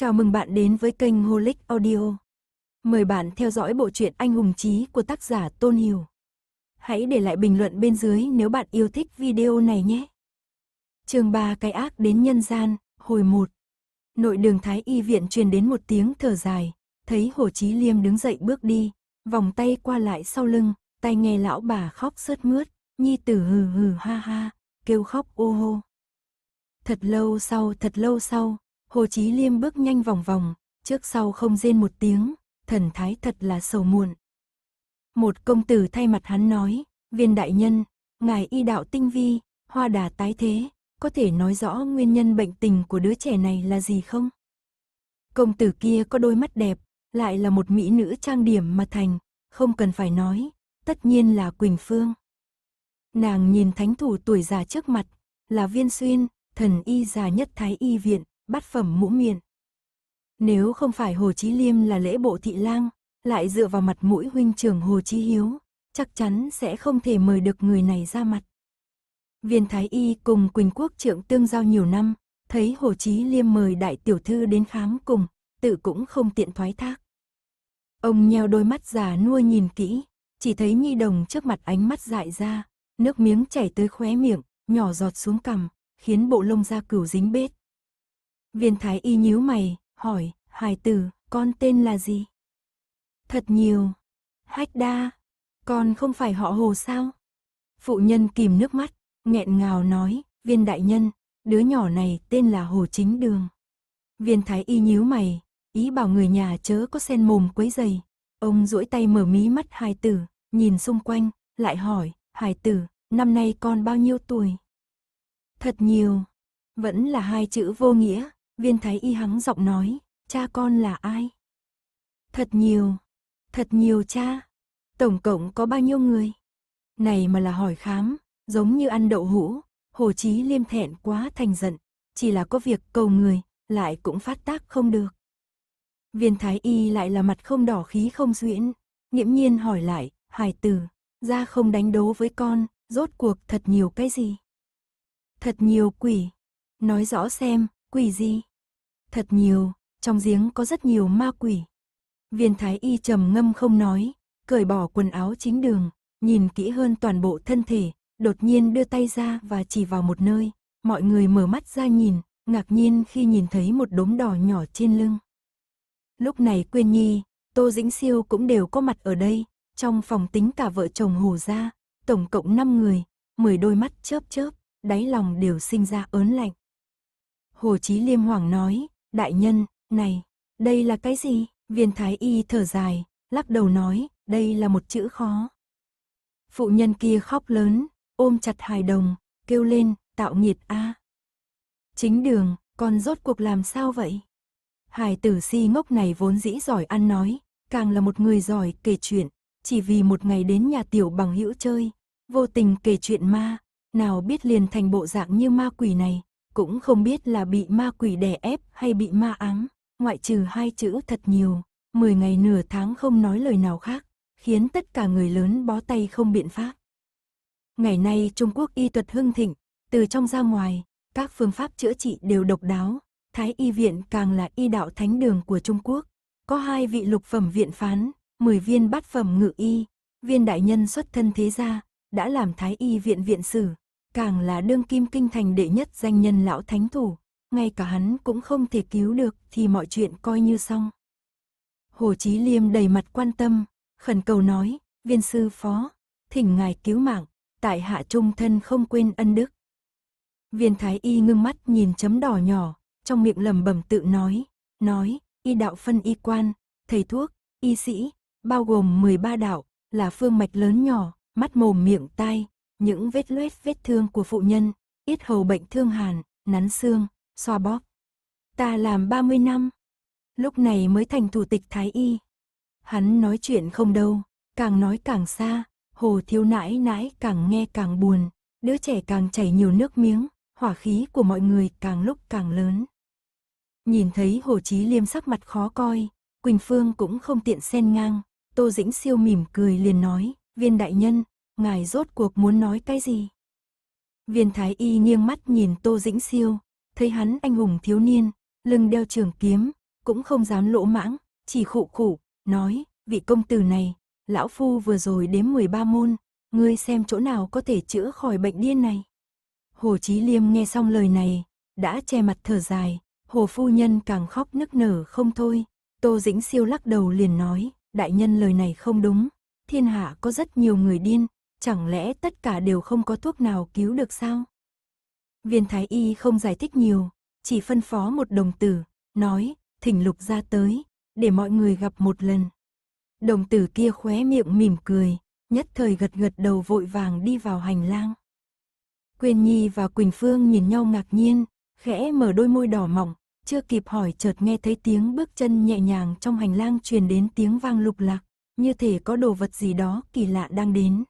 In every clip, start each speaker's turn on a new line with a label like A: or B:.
A: Chào mừng bạn đến với kênh Holic Audio. Mời bạn theo dõi bộ truyện Anh hùng chí của tác giả Tôn Hiểu. Hãy để lại bình luận bên dưới nếu bạn yêu thích video này nhé. Chương 3 cái ác đến nhân gian, hồi 1. Nội đường Thái y viện truyền đến một tiếng thở dài, thấy Hồ Chí Liêm đứng dậy bước đi, vòng tay qua lại sau lưng, tay nghe lão bà khóc sướt mướt, nhi tử hừ hừ ha ha, kêu khóc ô hô. Thật lâu sau, thật lâu sau, Hồ Chí Liêm bước nhanh vòng vòng, trước sau không rên một tiếng, thần thái thật là sầu muộn. Một công tử thay mặt hắn nói, viên đại nhân, ngài y đạo tinh vi, hoa đà tái thế, có thể nói rõ nguyên nhân bệnh tình của đứa trẻ này là gì không? Công tử kia có đôi mắt đẹp, lại là một mỹ nữ trang điểm mà thành, không cần phải nói, tất nhiên là Quỳnh Phương. Nàng nhìn thánh thủ tuổi già trước mặt, là viên xuyên, thần y già nhất Thái Y Viện, bát phẩm mũ miện. Nếu không phải Hồ Chí Liêm là lễ bộ thị lang, lại dựa vào mặt mũi huynh trưởng Hồ Chí Hiếu, chắc chắn sẽ không thể mời được người này ra mặt. Viên Thái Y cùng Quỳnh Quốc trưởng tương giao nhiều năm, thấy Hồ Chí Liêm mời đại tiểu thư đến khám cùng, tự cũng không tiện thoái thác. Ông nheo đôi mắt già nua nhìn kỹ, chỉ thấy Nhi Đồng trước mặt ánh mắt dại ra, nước miếng chảy tới khóe miệng, nhỏ giọt xuống cằm, khiến bộ lông da cửu dính bết. Viên thái y nhíu mày, hỏi, hải tử, con tên là gì? Thật nhiều. Hách đa, con không phải họ hồ sao? Phụ nhân kìm nước mắt, nghẹn ngào nói, viên đại nhân, đứa nhỏ này tên là Hồ Chính Đường. Viên thái y nhíu mày, ý bảo người nhà chớ có sen mồm quấy dày. Ông duỗi tay mở mí mắt hài tử, nhìn xung quanh, lại hỏi, hài tử, năm nay con bao nhiêu tuổi? Thật nhiều, vẫn là hai chữ vô nghĩa, Viên thái y hắng giọng nói, cha con là ai? Thật nhiều, thật nhiều cha. Tổng cộng có bao nhiêu người? Này mà là hỏi khám, giống như ăn đậu hũ, hồ chí liêm thẹn quá thành giận, chỉ là có việc cầu người, lại cũng phát tác không được. Viên thái y lại là mặt không đỏ khí không duyễn, nghiễm nhiên hỏi lại, hài tử, ra không đánh đố với con, rốt cuộc thật nhiều cái gì? Thật nhiều quỷ, nói rõ xem, quỷ gì? thật nhiều, trong giếng có rất nhiều ma quỷ. Viên thái y trầm ngâm không nói, cởi bỏ quần áo chính đường, nhìn kỹ hơn toàn bộ thân thể, đột nhiên đưa tay ra và chỉ vào một nơi, mọi người mở mắt ra nhìn, ngạc nhiên khi nhìn thấy một đốm đỏ nhỏ trên lưng. Lúc này Quyên Nhi, Tô Dĩnh Siêu cũng đều có mặt ở đây, trong phòng tính cả vợ chồng Hồ gia, tổng cộng 5 người, 10 đôi mắt chớp chớp, đáy lòng đều sinh ra ớn lạnh. Hồ Chí Liêm Hoàng nói, Đại nhân, này, đây là cái gì? Viên thái y thở dài, lắc đầu nói, đây là một chữ khó. Phụ nhân kia khóc lớn, ôm chặt hài đồng, kêu lên, tạo nghiệt a. Chính đường, con rốt cuộc làm sao vậy? hài tử si ngốc này vốn dĩ giỏi ăn nói, càng là một người giỏi kể chuyện, chỉ vì một ngày đến nhà tiểu bằng hữu chơi, vô tình kể chuyện ma, nào biết liền thành bộ dạng như ma quỷ này, cũng không biết là bị ma quỷ đè ép hay bị ma áng, ngoại trừ hai chữ thật nhiều, 10 ngày nửa tháng không nói lời nào khác, khiến tất cả người lớn bó tay không biện pháp. Ngày nay Trung Quốc y thuật hưng thịnh, từ trong ra ngoài, các phương pháp chữa trị đều độc đáo, Thái Y Viện càng là y đạo thánh đường của Trung Quốc. Có hai vị lục phẩm viện phán, 10 viên bát phẩm ngự y, viên đại nhân xuất thân thế gia, đã làm Thái Y Viện viện sử, càng là đương kim kinh thành đệ nhất danh nhân lão thánh thủ, ngay cả hắn cũng không thể cứu được thì mọi chuyện coi như xong. Hồ Chí Liêm đầy mặt quan tâm, khẩn cầu nói, viên sư phó, thỉnh ngài cứu mạng, tại hạ trung thân không quên ân đức. Viên thái y ngưng mắt nhìn chấm đỏ nhỏ, trong miệng lầm bẩm tự nói, nói, y đạo phân y quan, thầy thuốc, y sĩ, bao gồm 13 đạo, là phương mạch lớn nhỏ, mắt mồm miệng tai, những vết loét vết thương của phụ nhân, ít hầu bệnh thương hàn, nắn xương, xoa bóp. Ta làm 30 năm, lúc này mới thành thủ tịch thái y. Hắn nói chuyện không đâu, càng nói càng xa, hồ thiếu nãi nãi càng nghe càng buồn, đứa trẻ càng chảy nhiều nước miếng, hỏa khí của mọi người càng lúc càng lớn. Nhìn thấy hồ chí liêm sắc mặt khó coi, Quỳnh Phương cũng không tiện xen ngang, Tô Dĩnh siêu mỉm cười liền nói, viên đại nhân, ngài rốt cuộc muốn nói cái gì? Viên thái y nghiêng mắt nhìn Tô Dĩnh Siêu, thấy hắn anh hùng thiếu niên, lưng đeo trường kiếm, cũng không dám lỗ mãng, chỉ khụ khụ, nói, vị công tử này, lão phu vừa rồi đếm 13 môn, ngươi xem chỗ nào có thể chữa khỏi bệnh điên này. Hồ Chí Liêm nghe xong lời này, đã che mặt thở dài, hồ phu nhân càng khóc nức nở không thôi, Tô Dĩnh Siêu lắc đầu liền nói, đại nhân lời này không đúng, thiên hạ có rất nhiều người điên, chẳng lẽ tất cả đều không có thuốc nào cứu được sao? Viên thái y không giải thích nhiều, chỉ phân phó một đồng tử, nói, thỉnh lục ra tới, để mọi người gặp một lần. Đồng tử kia khóe miệng mỉm cười, nhất thời gật gật đầu vội vàng đi vào hành lang. quyền Nhi và Quỳnh Phương nhìn nhau ngạc nhiên, khẽ mở đôi môi đỏ mọng, chưa kịp hỏi chợt nghe thấy tiếng bước chân nhẹ nhàng trong hành lang truyền đến tiếng vang lục lạc, như thể có đồ vật gì đó kỳ lạ đang đến.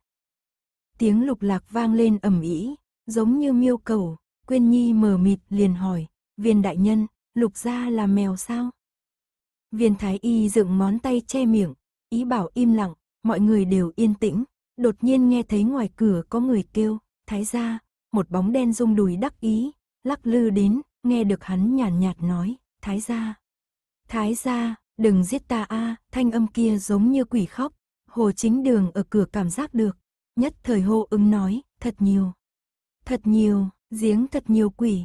A: Tiếng lục lạc vang lên ầm ĩ, giống như miêu cầu, Quyên Nhi mờ mịt liền hỏi, viên đại nhân, lục gia là mèo sao? Viên thái y dựng món tay che miệng, ý bảo im lặng, mọi người đều yên tĩnh, đột nhiên nghe thấy ngoài cửa có người kêu, thái gia, một bóng đen rung đùi đắc ý, lắc lư đến, nghe được hắn nhàn nhạt, nhạt nói, thái gia. Thái gia, đừng giết ta a à, thanh âm kia giống như quỷ khóc, hồ chính đường ở cửa cảm giác được, Nhất thời hô ứng nói, thật nhiều. Thật nhiều, giếng thật nhiều quỷ.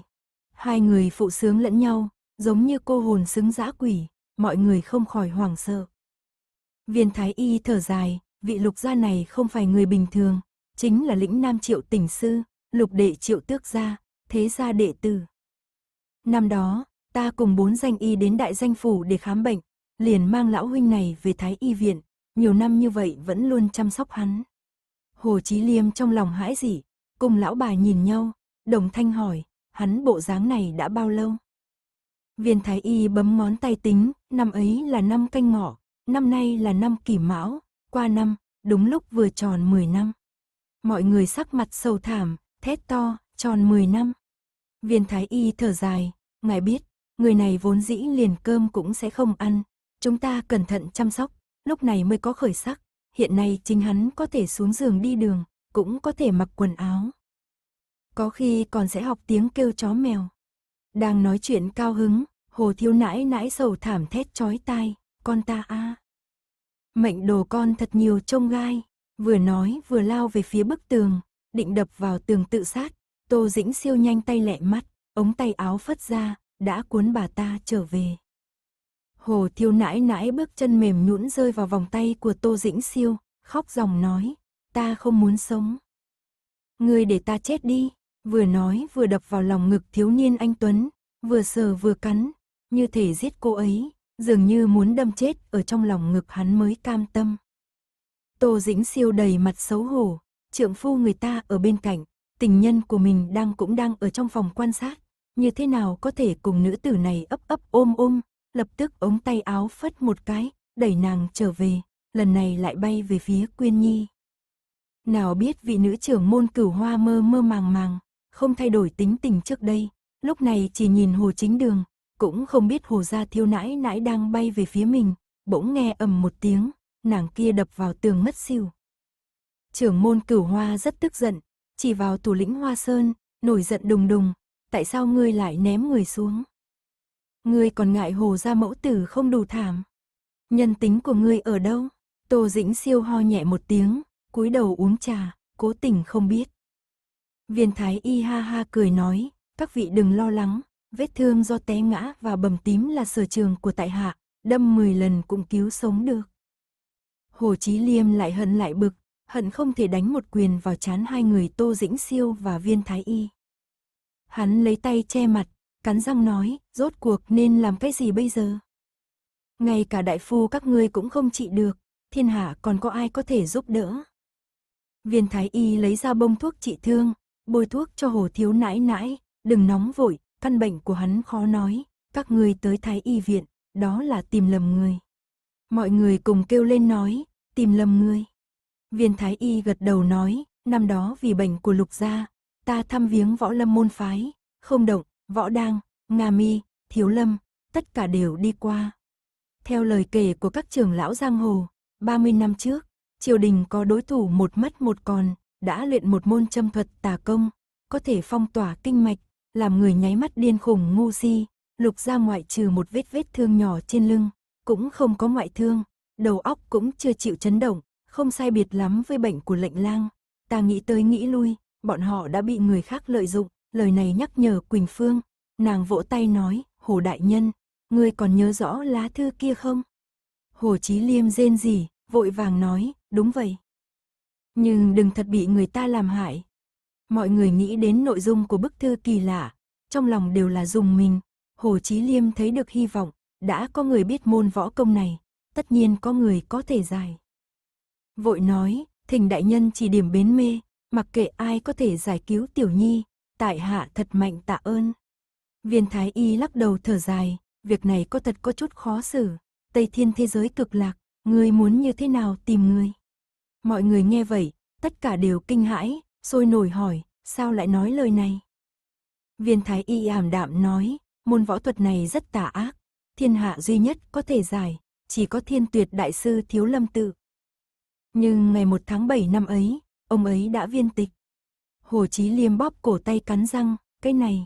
A: Hai người phụ sướng lẫn nhau, giống như cô hồn xứng dã quỷ, mọi người không khỏi hoảng sợ. Viên thái y thở dài, vị lục gia này không phải người bình thường, chính là lĩnh nam triệu tỉnh sư, lục đệ triệu tước gia, thế gia đệ tử. Năm đó, ta cùng bốn danh y đến đại danh phủ để khám bệnh, liền mang lão huynh này về thái y viện, nhiều năm như vậy vẫn luôn chăm sóc hắn. Hồ Chí Liêm trong lòng hãi gì, cùng lão bà nhìn nhau, đồng thanh hỏi, hắn bộ dáng này đã bao lâu? Viên thái y bấm ngón tay tính, năm ấy là năm canh ngọ, năm nay là năm kỷ mão, qua năm, đúng lúc vừa tròn 10 năm. Mọi người sắc mặt sầu thảm, thét to, tròn 10 năm. Viên thái y thở dài, ngài biết, người này vốn dĩ liền cơm cũng sẽ không ăn, chúng ta cẩn thận chăm sóc, lúc này mới có khởi sắc, hiện nay chính hắn có thể xuống giường đi đường, cũng có thể mặc quần áo. Có khi còn sẽ học tiếng kêu chó mèo. Đang nói chuyện cao hứng, hồ thiếu nãi nãi sầu thảm thét chói tai, con ta a Mệnh đồ con thật nhiều trông gai, vừa nói vừa lao về phía bức tường, định đập vào tường tự sát, tô dĩnh siêu nhanh tay lẹ mắt, ống tay áo phất ra, đã cuốn bà ta trở về. Hồ thiêu nãi nãi bước chân mềm nhũn rơi vào vòng tay của Tô Dĩnh Siêu, khóc ròng nói, ta không muốn sống. người để ta chết đi, vừa nói vừa đập vào lòng ngực thiếu niên anh Tuấn, vừa sờ vừa cắn, như thể giết cô ấy, dường như muốn đâm chết ở trong lòng ngực hắn mới cam tâm. Tô Dĩnh Siêu đầy mặt xấu hổ, trượng phu người ta ở bên cạnh, tình nhân của mình đang cũng đang ở trong phòng quan sát, như thế nào có thể cùng nữ tử này ấp ấp ôm ôm, lập tức ống tay áo phất một cái, đẩy nàng trở về, lần này lại bay về phía Quyên Nhi. Nào biết vị nữ trưởng môn cửu hoa mơ mơ màng màng, không thay đổi tính tình trước đây, lúc này chỉ nhìn hồ chính đường, cũng không biết hồ gia thiêu nãi nãi đang bay về phía mình, bỗng nghe ầm một tiếng, nàng kia đập vào tường mất xỉu Trưởng môn cửu hoa rất tức giận, chỉ vào thủ lĩnh hoa sơn, nổi giận đùng đùng, tại sao ngươi lại ném người xuống ngươi còn ngại hồ ra mẫu tử không đủ thảm. Nhân tính của ngươi ở đâu? Tô Dĩnh siêu ho nhẹ một tiếng, cúi đầu uống trà, cố tình không biết. Viên thái y ha ha cười nói, các vị đừng lo lắng, vết thương do té ngã và bầm tím là sở trường của tại hạ, đâm 10 lần cũng cứu sống được. Hồ Chí Liêm lại hận lại bực, hận không thể đánh một quyền vào chán hai người Tô Dĩnh Siêu và Viên Thái Y. Hắn lấy tay che mặt, cắn răng nói, rốt cuộc nên làm cái gì bây giờ? Ngay cả đại phu các ngươi cũng không trị được, thiên hạ còn có ai có thể giúp đỡ? Viên thái y lấy ra bông thuốc trị thương, bôi thuốc cho hồ thiếu nãi nãi, đừng nóng vội, căn bệnh của hắn khó nói, các ngươi tới thái y viện, đó là tìm lầm người. Mọi người cùng kêu lên nói, tìm lầm người. Viên thái y gật đầu nói, năm đó vì bệnh của lục gia, ta thăm viếng võ lâm môn phái, không động, Võ Đang, Nga Mi, Thiếu Lâm, tất cả đều đi qua. Theo lời kể của các trưởng lão giang hồ, 30 năm trước, triều đình có đối thủ một mất một còn, đã luyện một môn châm thuật tà công, có thể phong tỏa kinh mạch, làm người nháy mắt điên khùng ngu si, lục ra ngoại trừ một vết vết thương nhỏ trên lưng, cũng không có ngoại thương, đầu óc cũng chưa chịu chấn động, không sai biệt lắm với bệnh của lệnh lang. Ta nghĩ tới nghĩ lui, bọn họ đã bị người khác lợi dụng, Lời này nhắc nhở Quỳnh Phương, nàng vỗ tay nói, Hồ Đại Nhân, ngươi còn nhớ rõ lá thư kia không? Hồ Chí Liêm rên rỉ, vội vàng nói, đúng vậy. Nhưng đừng thật bị người ta làm hại. Mọi người nghĩ đến nội dung của bức thư kỳ lạ, trong lòng đều là dùng mình. Hồ Chí Liêm thấy được hy vọng, đã có người biết môn võ công này, tất nhiên có người có thể giải. Vội nói, thỉnh đại nhân chỉ điểm bến mê, mặc kệ ai có thể giải cứu tiểu nhi, tại hạ thật mạnh tạ ơn. Viên thái y lắc đầu thở dài, việc này có thật có chút khó xử, Tây Thiên thế giới cực lạc, người muốn như thế nào tìm người. Mọi người nghe vậy, tất cả đều kinh hãi, sôi nổi hỏi, sao lại nói lời này. Viên thái y ảm đạm nói, môn võ thuật này rất tà ác, thiên hạ duy nhất có thể giải, chỉ có thiên tuyệt đại sư thiếu lâm tự. Nhưng ngày 1 tháng 7 năm ấy, ông ấy đã viên tịch. Hồ Chí Liêm bóp cổ tay cắn răng, cái này.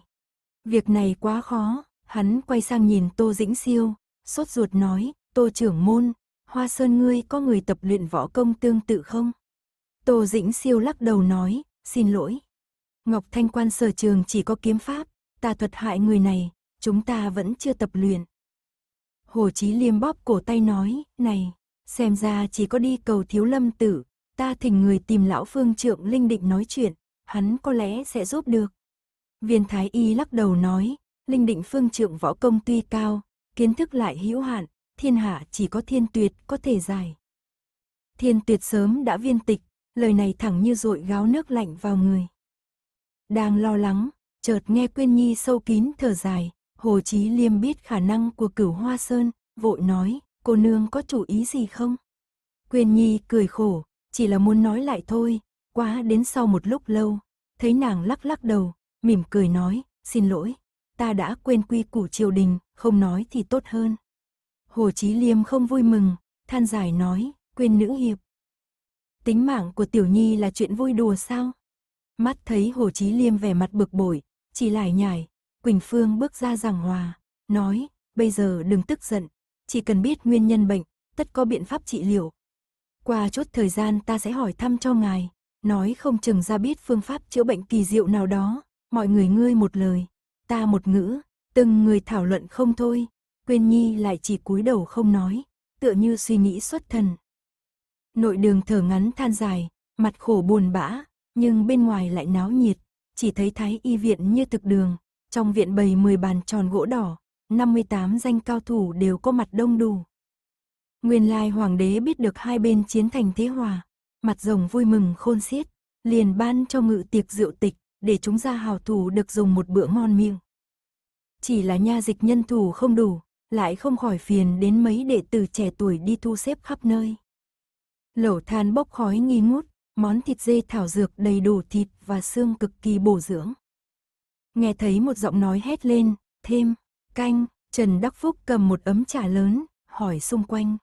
A: Việc này quá khó, hắn quay sang nhìn Tô Dĩnh Siêu, sốt ruột nói, Tô trưởng môn, Hoa Sơn ngươi có người tập luyện võ công tương tự không? Tô Dĩnh Siêu lắc đầu nói, xin lỗi. Ngọc Thanh Quan sở trường chỉ có kiếm pháp, ta thuật hại người này, chúng ta vẫn chưa tập luyện. Hồ Chí Liêm bóp cổ tay nói, này, xem ra chỉ có đi cầu thiếu lâm tử, ta thỉnh người tìm lão phương trượng linh định nói chuyện, hắn có lẽ sẽ giúp được. Viên Thái Y lắc đầu nói, Linh Định Phương trượng võ công tuy cao, kiến thức lại hữu hạn, thiên hạ chỉ có thiên tuyệt có thể giải. Thiên tuyệt sớm đã viên tịch, lời này thẳng như dội gáo nước lạnh vào người. Đang lo lắng, chợt nghe Quyên Nhi sâu kín thở dài, Hồ Chí Liêm biết khả năng của cửu Hoa Sơn, vội nói, cô nương có chủ ý gì không? Quyên Nhi cười khổ, chỉ là muốn nói lại thôi, Quá đến sau một lúc lâu, thấy nàng lắc lắc đầu, mỉm cười nói, xin lỗi, ta đã quên quy củ triều đình, không nói thì tốt hơn. Hồ Chí Liêm không vui mừng, than dài nói, quên nữ hiệp. Tính mạng của Tiểu Nhi là chuyện vui đùa sao? Mắt thấy Hồ Chí Liêm vẻ mặt bực bội, chỉ lải nhải, Quỳnh Phương bước ra giảng hòa, nói, bây giờ đừng tức giận, chỉ cần biết nguyên nhân bệnh, tất có biện pháp trị liệu. Qua chút thời gian ta sẽ hỏi thăm cho ngài nói không chừng ra biết phương pháp chữa bệnh kỳ diệu nào đó, mọi người ngươi một lời, ta một ngữ, từng người thảo luận không thôi, Quyên Nhi lại chỉ cúi đầu không nói, tựa như suy nghĩ xuất thần. Nội đường thở ngắn than dài, mặt khổ buồn bã, nhưng bên ngoài lại náo nhiệt, chỉ thấy thái y viện như thực đường, trong viện bày 10 bàn tròn gỗ đỏ, 58 danh cao thủ đều có mặt đông đủ. Nguyên lai hoàng đế biết được hai bên chiến thành thế hòa, mặt rồng vui mừng khôn xiết, liền ban cho ngự tiệc rượu tịch, để chúng ra hào thủ được dùng một bữa ngon miệng. Chỉ là nha dịch nhân thủ không đủ, lại không khỏi phiền đến mấy đệ tử trẻ tuổi đi thu xếp khắp nơi. Lẩu than bốc khói nghi ngút, món thịt dê thảo dược đầy đủ thịt và xương cực kỳ bổ dưỡng. Nghe thấy một giọng nói hét lên, thêm, canh, Trần Đắc Phúc cầm một ấm trà lớn, hỏi xung quanh.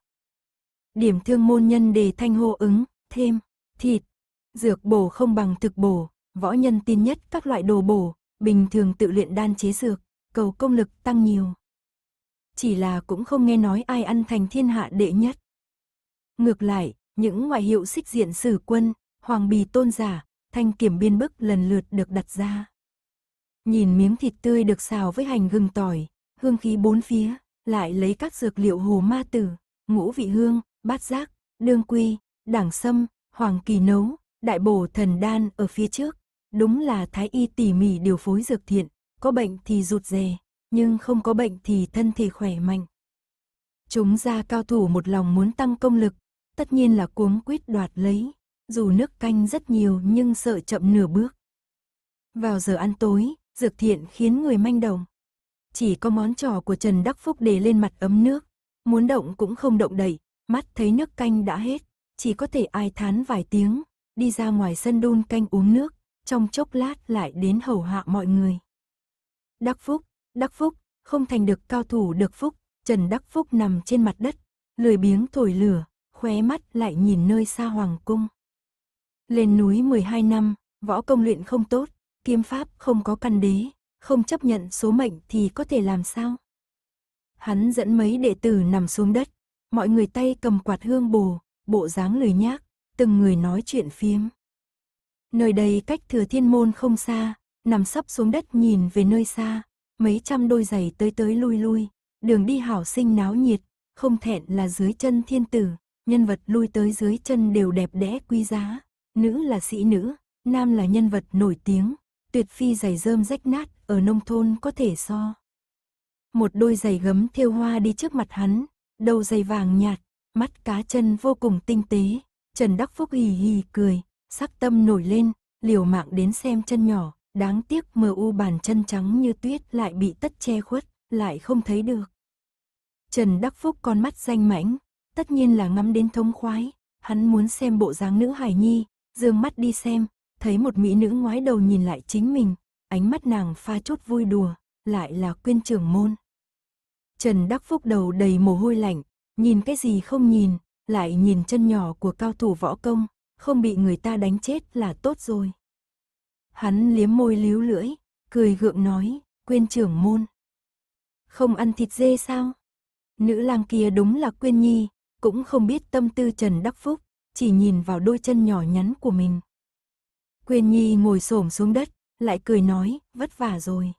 A: Điểm thương môn nhân đề thanh hô ứng, thêm thịt, dược bổ không bằng thực bổ, võ nhân tin nhất các loại đồ bổ, bình thường tự luyện đan chế dược, cầu công lực tăng nhiều. Chỉ là cũng không nghe nói ai ăn thành thiên hạ đệ nhất. Ngược lại, những ngoại hiệu xích diện sử quân, hoàng bì tôn giả, thanh kiểm biên bức lần lượt được đặt ra. Nhìn miếng thịt tươi được xào với hành gừng tỏi, hương khí bốn phía, lại lấy các dược liệu hồ ma tử, ngũ vị hương, bát giác, đương quy, đảng sâm, hoàng kỳ nấu, đại bổ thần đan ở phía trước. Đúng là thái y tỉ mỉ điều phối dược thiện, có bệnh thì rụt rè, nhưng không có bệnh thì thân thể khỏe mạnh. Chúng ra cao thủ một lòng muốn tăng công lực, tất nhiên là cuống quyết đoạt lấy, dù nước canh rất nhiều nhưng sợ chậm nửa bước. Vào giờ ăn tối, dược thiện khiến người manh động. Chỉ có món trò của Trần Đắc Phúc để lên mặt ấm nước, muốn động cũng không động đậy, mắt thấy nước canh đã hết, chỉ có thể ai thán vài tiếng, đi ra ngoài sân đun canh uống nước, trong chốc lát lại đến hầu hạ mọi người. Đắc Phúc, Đắc Phúc, không thành được cao thủ được Phúc, Trần Đắc Phúc nằm trên mặt đất, lười biếng thổi lửa, khóe mắt lại nhìn nơi xa hoàng cung. Lên núi 12 năm, võ công luyện không tốt, kiếm pháp không có căn đế, không chấp nhận số mệnh thì có thể làm sao? Hắn dẫn mấy đệ tử nằm xuống đất, mọi người tay cầm quạt hương bồ, bộ dáng lười nhác, từng người nói chuyện phiếm. Nơi đây cách thừa thiên môn không xa, nằm sấp xuống đất nhìn về nơi xa, mấy trăm đôi giày tới tới lui lui, đường đi hảo sinh náo nhiệt, không thẹn là dưới chân thiên tử, nhân vật lui tới dưới chân đều đẹp đẽ quý giá, nữ là sĩ nữ, nam là nhân vật nổi tiếng, tuyệt phi giày rơm rách nát ở nông thôn có thể so. Một đôi giày gấm thêu hoa đi trước mặt hắn, đầu giày vàng nhạt, mắt cá chân vô cùng tinh tế. Trần Đắc Phúc hì hì cười, sắc tâm nổi lên, liều mạng đến xem chân nhỏ, đáng tiếc mờ u bàn chân trắng như tuyết lại bị tất che khuất, lại không thấy được. Trần Đắc Phúc con mắt danh mãnh, tất nhiên là ngắm đến thông khoái, hắn muốn xem bộ dáng nữ Hải Nhi, dương mắt đi xem, thấy một mỹ nữ ngoái đầu nhìn lại chính mình, ánh mắt nàng pha chút vui đùa, lại là quyên trưởng môn. Trần Đắc Phúc đầu đầy mồ hôi lạnh, Nhìn cái gì không nhìn, lại nhìn chân nhỏ của cao thủ võ công, không bị người ta đánh chết là tốt rồi. Hắn liếm môi líu lưỡi, cười gượng nói, quên trưởng môn. Không ăn thịt dê sao? Nữ lang kia đúng là quên nhi, cũng không biết tâm tư Trần Đắc Phúc, chỉ nhìn vào đôi chân nhỏ nhắn của mình. Quyên Nhi ngồi xổm xuống đất, lại cười nói, vất vả rồi.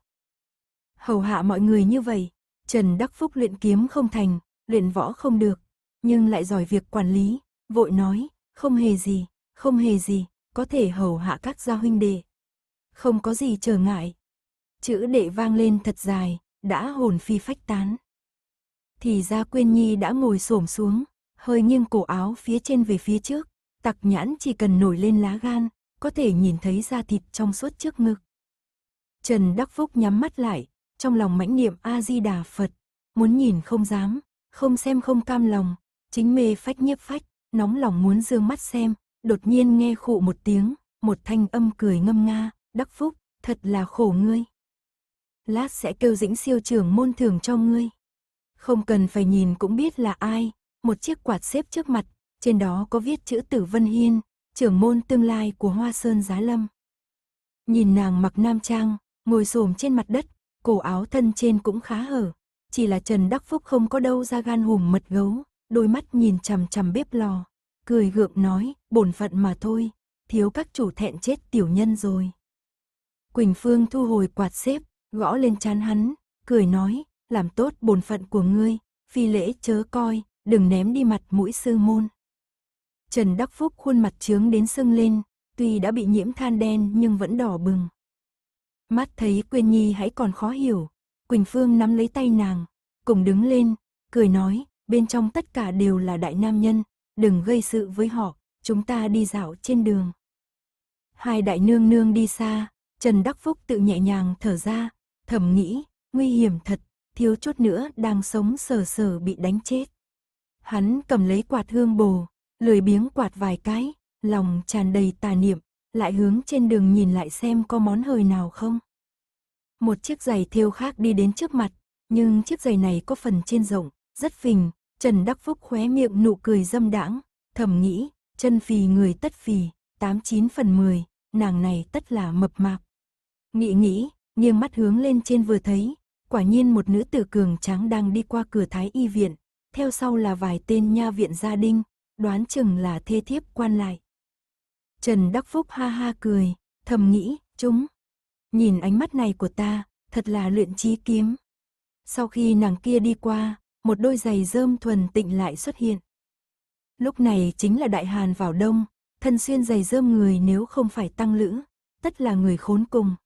A: Hầu hạ mọi người như vậy, Trần Đắc Phúc luyện kiếm không thành, luyện võ không được, nhưng lại giỏi việc quản lý, vội nói, không hề gì, không hề gì, có thể hầu hạ các gia huynh đệ. Không có gì trở ngại. Chữ đệ vang lên thật dài, đã hồn phi phách tán. Thì ra Quyên Nhi đã ngồi xổm xuống, hơi nghiêng cổ áo phía trên về phía trước, tặc nhãn chỉ cần nổi lên lá gan, có thể nhìn thấy da thịt trong suốt trước ngực. Trần Đắc Phúc nhắm mắt lại, trong lòng mãnh niệm A Di Đà Phật, muốn nhìn không dám, không xem không cam lòng, chính mê phách nhiếp phách, nóng lòng muốn dương mắt xem, đột nhiên nghe khụ một tiếng, một thanh âm cười ngâm nga, đắc phúc, thật là khổ ngươi. Lát sẽ kêu dĩnh siêu trưởng môn thưởng cho ngươi. Không cần phải nhìn cũng biết là ai, một chiếc quạt xếp trước mặt, trên đó có viết chữ tử Vân Hiên, trưởng môn tương lai của Hoa Sơn Giá Lâm. Nhìn nàng mặc nam trang, ngồi xổm trên mặt đất, cổ áo thân trên cũng khá hở, chỉ là Trần Đắc Phúc không có đâu ra gan hùm mật gấu, đôi mắt nhìn chằm chằm bếp lò, cười gượng nói, bổn phận mà thôi, thiếu các chủ thẹn chết tiểu nhân rồi. Quỳnh Phương thu hồi quạt xếp, gõ lên chán hắn, cười nói, làm tốt bổn phận của ngươi, phi lễ chớ coi, đừng ném đi mặt mũi sư môn. Trần Đắc Phúc khuôn mặt trướng đến sưng lên, tuy đã bị nhiễm than đen nhưng vẫn đỏ bừng. Mắt thấy Quyên Nhi hãy còn khó hiểu, Quỳnh Phương nắm lấy tay nàng, cùng đứng lên, cười nói, bên trong tất cả đều là đại nam nhân, đừng gây sự với họ, chúng ta đi dạo trên đường. Hai đại nương nương đi xa, Trần Đắc Phúc tự nhẹ nhàng thở ra, thầm nghĩ, nguy hiểm thật, thiếu chút nữa đang sống sờ sờ bị đánh chết. Hắn cầm lấy quạt hương bồ, lười biếng quạt vài cái, lòng tràn đầy tà niệm, lại hướng trên đường nhìn lại xem có món hời nào không. Một chiếc giày thêu khác đi đến trước mặt, nhưng chiếc giày này có phần trên rộng, rất phình, Trần Đắc Phúc khóe miệng nụ cười dâm đãng, thầm nghĩ, chân phì người tất phì, tám chín phần mười nàng này tất là mập mạp. Nghĩ nghĩ, nghiêng mắt hướng lên trên vừa thấy, quả nhiên một nữ tử cường tráng đang đi qua cửa thái y viện, theo sau là vài tên nha viện gia đình, đoán chừng là thê thiếp quan lại. Trần Đắc Phúc ha ha cười, thầm nghĩ, chúng nhìn ánh mắt này của ta, thật là luyện trí kiếm. Sau khi nàng kia đi qua, một đôi giày rơm thuần tịnh lại xuất hiện. Lúc này chính là đại hàn vào đông, thân xuyên giày rơm người nếu không phải tăng lữ, tất là người khốn cùng.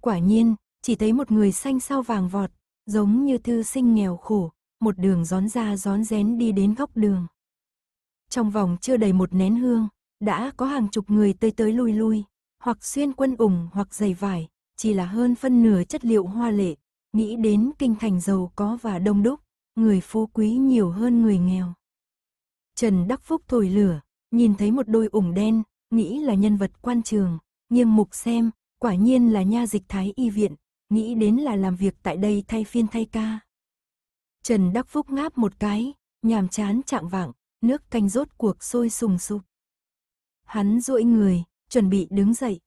A: Quả nhiên, chỉ thấy một người xanh sao vàng vọt, giống như thư sinh nghèo khổ, một đường gión ra gión rén đi đến góc đường. Trong vòng chưa đầy một nén hương, đã có hàng chục người tơi tới lui lui, hoặc xuyên quân ủng hoặc giày vải, chỉ là hơn phân nửa chất liệu hoa lệ. Nghĩ đến kinh thành giàu có và đông đúc, người phú quý nhiều hơn người nghèo. Trần Đắc Phúc thổi lửa, nhìn thấy một đôi ủng đen, nghĩ là nhân vật quan trường, nghiêm mục xem, quả nhiên là nha dịch thái y viện, nghĩ đến là làm việc tại đây thay phiên thay ca. Trần Đắc Phúc ngáp một cái, nhàm chán chạng vạng, nước canh rốt cuộc sôi sùng sục. Hắn duỗi người, chuẩn bị đứng dậy.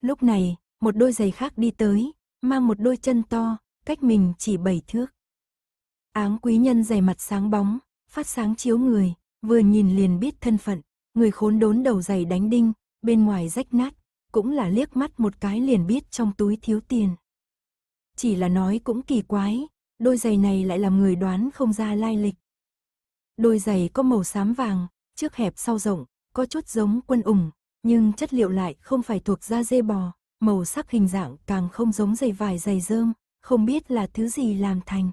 A: Lúc này, một đôi giày khác đi tới, mang một đôi chân to, cách mình chỉ bảy thước. Áng quý nhân giày mặt sáng bóng, phát sáng chiếu người, vừa nhìn liền biết thân phận, người khốn đốn đầu giày đánh đinh, bên ngoài rách nát, cũng là liếc mắt một cái liền biết trong túi thiếu tiền. Chỉ là nói cũng kỳ quái, đôi giày này lại làm người đoán không ra lai lịch. Đôi giày có màu xám vàng, trước hẹp sau rộng, có chút giống quân ủng, nhưng chất liệu lại không phải thuộc da dê bò, màu sắc hình dạng càng không giống giày vải giày rơm, không biết là thứ gì làm thành.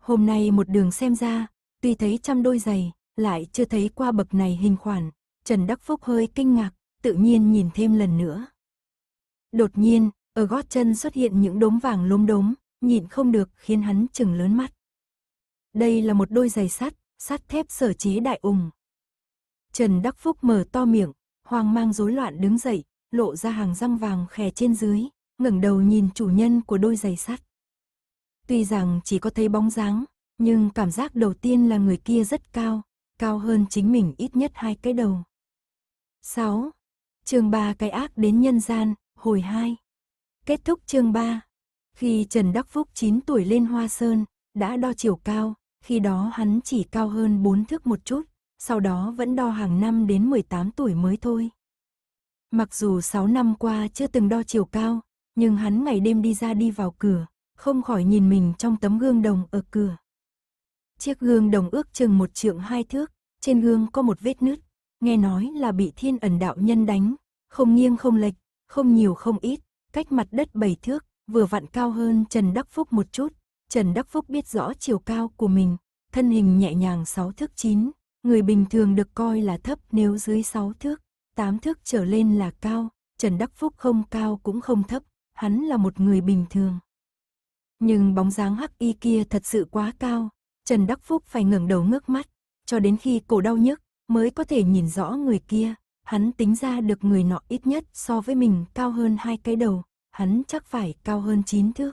A: Hôm nay một đường xem ra, tuy thấy trăm đôi giày, lại chưa thấy qua bậc này hình khoản, Trần Đắc Phúc hơi kinh ngạc, tự nhiên nhìn thêm lần nữa. Đột nhiên, ở gót chân xuất hiện những đốm vàng lốm đốm, nhìn không được khiến hắn chừng lớn mắt. Đây là một đôi giày sắt, sắt thép sở chế đại ủng. Trần Đắc Phúc mở to miệng, hoang mang rối loạn đứng dậy, lộ ra hàng răng vàng khè trên dưới, ngẩng đầu nhìn chủ nhân của đôi giày sắt. Tuy rằng chỉ có thấy bóng dáng, nhưng cảm giác đầu tiên là người kia rất cao, cao hơn chính mình ít nhất hai cái đầu. 6. Chương 3 cái ác đến nhân gian, hồi 2. Kết thúc chương 3. Khi Trần Đắc Phúc 9 tuổi lên Hoa Sơn, đã đo chiều cao, khi đó hắn chỉ cao hơn 4 thước một chút, sau đó vẫn đo hàng năm đến 18 tuổi mới thôi. Mặc dù 6 năm qua chưa từng đo chiều cao, nhưng hắn ngày đêm đi ra đi vào cửa, không khỏi nhìn mình trong tấm gương đồng ở cửa. Chiếc gương đồng ước chừng một trượng hai thước, trên gương có một vết nứt, nghe nói là bị thiên ẩn đạo nhân đánh, không nghiêng không lệch, không nhiều không ít, cách mặt đất bảy thước, vừa vặn cao hơn Trần Đắc Phúc một chút. Trần Đắc Phúc biết rõ chiều cao của mình, thân hình nhẹ nhàng 6 thước 9, người bình thường được coi là thấp nếu dưới 6 thước, 8 thước trở lên là cao, Trần Đắc Phúc không cao cũng không thấp, hắn là một người bình thường. Nhưng bóng dáng hắc y kia thật sự quá cao, Trần Đắc Phúc phải ngẩng đầu ngước mắt, cho đến khi cổ đau nhức mới có thể nhìn rõ người kia, hắn tính ra được người nọ ít nhất so với mình cao hơn hai cái đầu, hắn chắc phải cao hơn 9 thước.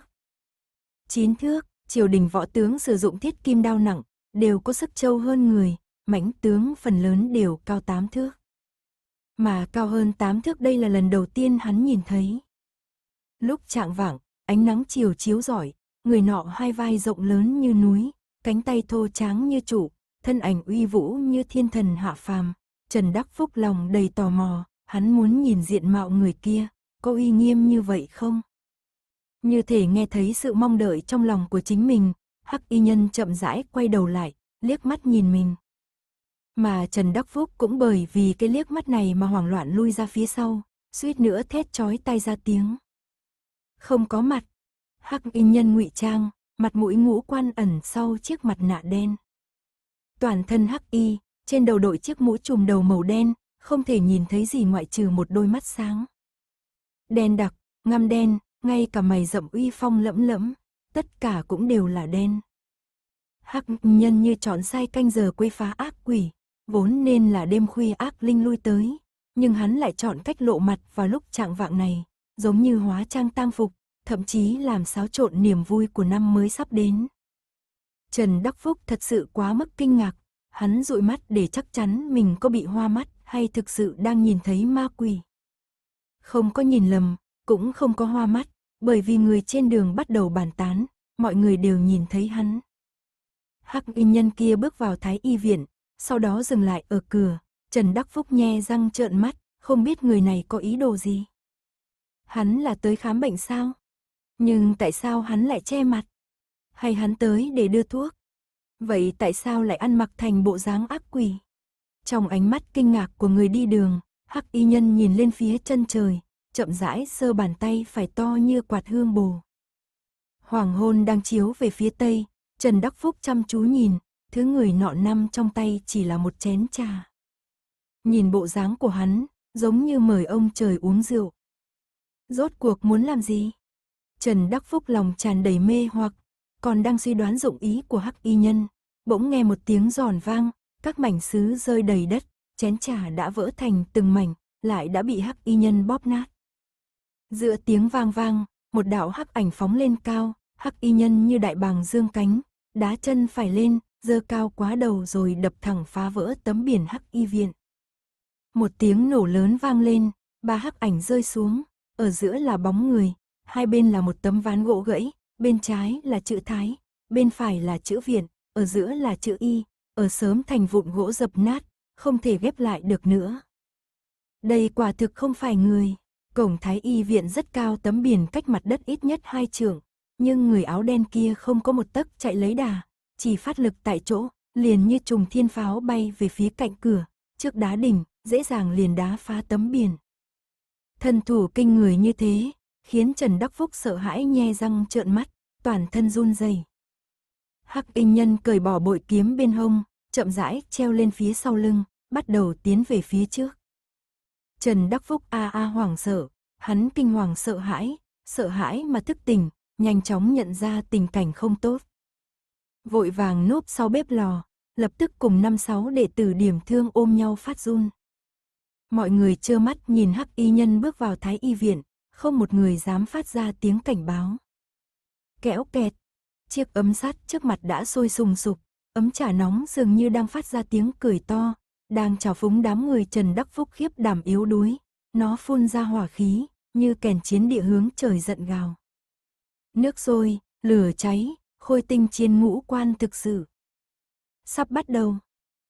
A: 9 thước, triều đình võ tướng sử dụng thiết kim đao nặng, đều có sức trâu hơn người, mãnh tướng phần lớn đều cao tám thước. Mà cao hơn tám thước đây là lần đầu tiên hắn nhìn thấy. Lúc trạng vạng, ánh nắng chiều chiếu rọi, người nọ hai vai rộng lớn như núi, cánh tay thô tráng như trụ, thân ảnh uy vũ như thiên thần hạ phàm. Trần Đắc Phúc lòng đầy tò mò, hắn muốn nhìn diện mạo người kia, có uy nghiêm như vậy không? Như thể nghe thấy sự mong đợi trong lòng của chính mình, Hắc Y Nhân chậm rãi quay đầu lại, liếc mắt nhìn mình. Mà Trần Đắc Phúc cũng bởi vì cái liếc mắt này mà hoảng loạn lui ra phía sau, suýt nữa thét chói tay ra tiếng. Không có mặt. Hắc y nhân ngụy trang, mặt mũi ngũ quan ẩn sau chiếc mặt nạ đen. Toàn thân hắc y, trên đầu đội chiếc mũ trùm đầu màu đen, không thể nhìn thấy gì ngoại trừ một đôi mắt sáng. Đen đặc, ngăm đen, ngay cả mày rậm uy phong lẫm lẫm, tất cả cũng đều là đen. Hắc nhân như chọn sai canh giờ quấy phá ác quỷ, Vốn nên là đêm khuya ác linh lui tới, nhưng hắn lại chọn cách lộ mặt vào lúc trạng vạng này, giống như hóa trang tang phục, thậm chí làm xáo trộn niềm vui của năm mới sắp đến. Trần Đắc Phúc thật sự quá mức kinh ngạc, hắn dụi mắt để chắc chắn mình có bị hoa mắt hay thực sự đang nhìn thấy ma quỷ. Không có nhìn lầm, cũng không có hoa mắt, bởi vì người trên đường bắt đầu bàn tán, mọi người đều nhìn thấy hắn. Hắc y nhân kia bước vào thái y viện, sau đó dừng lại ở cửa. Trần Đắc Phúc nhe răng trợn mắt, không biết người này có ý đồ gì. Hắn là tới khám bệnh sao? Nhưng tại sao hắn lại che mặt? Hay hắn tới để đưa thuốc? Vậy tại sao lại ăn mặc thành bộ dáng ác quỷ? Trong ánh mắt kinh ngạc của người đi đường, hắc y nhân nhìn lên phía chân trời, chậm rãi sơ bàn tay phải to như quạt hương bồ. Hoàng hôn đang chiếu về phía tây, Trần Đắc Phúc chăm chú nhìn, thứ người nọ năm trong tay chỉ là một chén trà. Nhìn bộ dáng của hắn, giống như mời ông trời uống rượu. Rốt cuộc muốn làm gì? Trần Đắc Phúc lòng tràn đầy mê hoặc, còn đang suy đoán dụng ý của hắc y nhân, bỗng nghe một tiếng giòn vang, các mảnh sứ rơi đầy đất, chén trà đã vỡ thành từng mảnh, lại đã bị hắc y nhân bóp nát. Giữa tiếng vang vang, một đạo hắc ảnh phóng lên cao, hắc y nhân như đại bàng dương cánh, đá chân phải lên, dơ cao quá đầu rồi đập thẳng phá vỡ tấm biển hắc y viện. Một tiếng nổ lớn vang lên, ba hắc ảnh rơi xuống, ở giữa là bóng người, hai bên là một tấm ván gỗ gãy, bên trái là chữ Thái, bên phải là chữ Viện, ở giữa là chữ Y, ở sớm thành vụn gỗ dập nát, không thể ghép lại được nữa. Đây quả thực không phải người, cổng Thái Y Viện rất cao tấm biển cách mặt đất ít nhất hai trượng, nhưng người áo đen kia không có một tấc chạy lấy đà, chỉ phát lực tại chỗ, liền như trùng thiên pháo bay về phía cạnh cửa, trước đá đỉnh, dễ dàng liền đá phá tấm biển. Thân thủ kinh người như thế, khiến Trần Đắc Phúc sợ hãi nhe răng trợn mắt, toàn thân run rẩy. Hắc Kinh Nhân cởi bỏ bội kiếm bên hông, chậm rãi treo lên phía sau lưng, bắt đầu tiến về phía trước. Trần Đắc Phúc a a hoảng sợ, hắn kinh hoàng sợ hãi, sợ hãi mà thức tỉnh, nhanh chóng nhận ra tình cảnh không tốt vội vàng núp sau bếp lò, lập tức cùng năm sáu đệ tử điểm thương ôm nhau phát run. Mọi người trơ mắt nhìn hắc y nhân bước vào thái y viện, không một người dám phát ra tiếng cảnh báo. Kẽo kẹt, chiếc ấm sắt trước mặt đã sôi sùng sục, ấm trà nóng dường như đang phát ra tiếng cười to, đang trào phúng đám người Trần Đắc Phúc khiếp đảm yếu đuối, nó phun ra hỏa khí, như kèn chiến địa hướng trời giận gào. Nước sôi, lửa cháy, khôi tinh chiến ngũ quan thực sự. Sắp bắt đầu.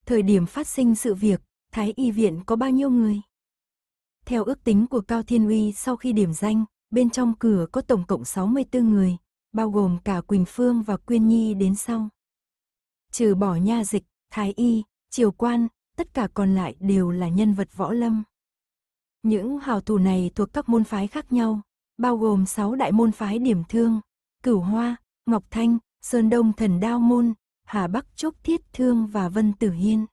A: Thời điểm phát sinh sự việc, Thái Y Viện có bao nhiêu người? Theo ước tính của Cao Thiên Uy sau khi điểm danh, bên trong cửa có tổng cộng 64 người, bao gồm cả Quỳnh Phương và Quyên Nhi đến sau. Trừ bỏ nha dịch, Thái Y, Triều Quan, tất cả còn lại đều là nhân vật võ lâm. Những hào thủ này thuộc các môn phái khác nhau, bao gồm 6 đại môn phái điểm thương, cửu hoa, Ngọc Thanh, Sơn Đông Thần Đao Môn, Hà Bắc Chốc Thiết Thương và Vân Tử Hiên.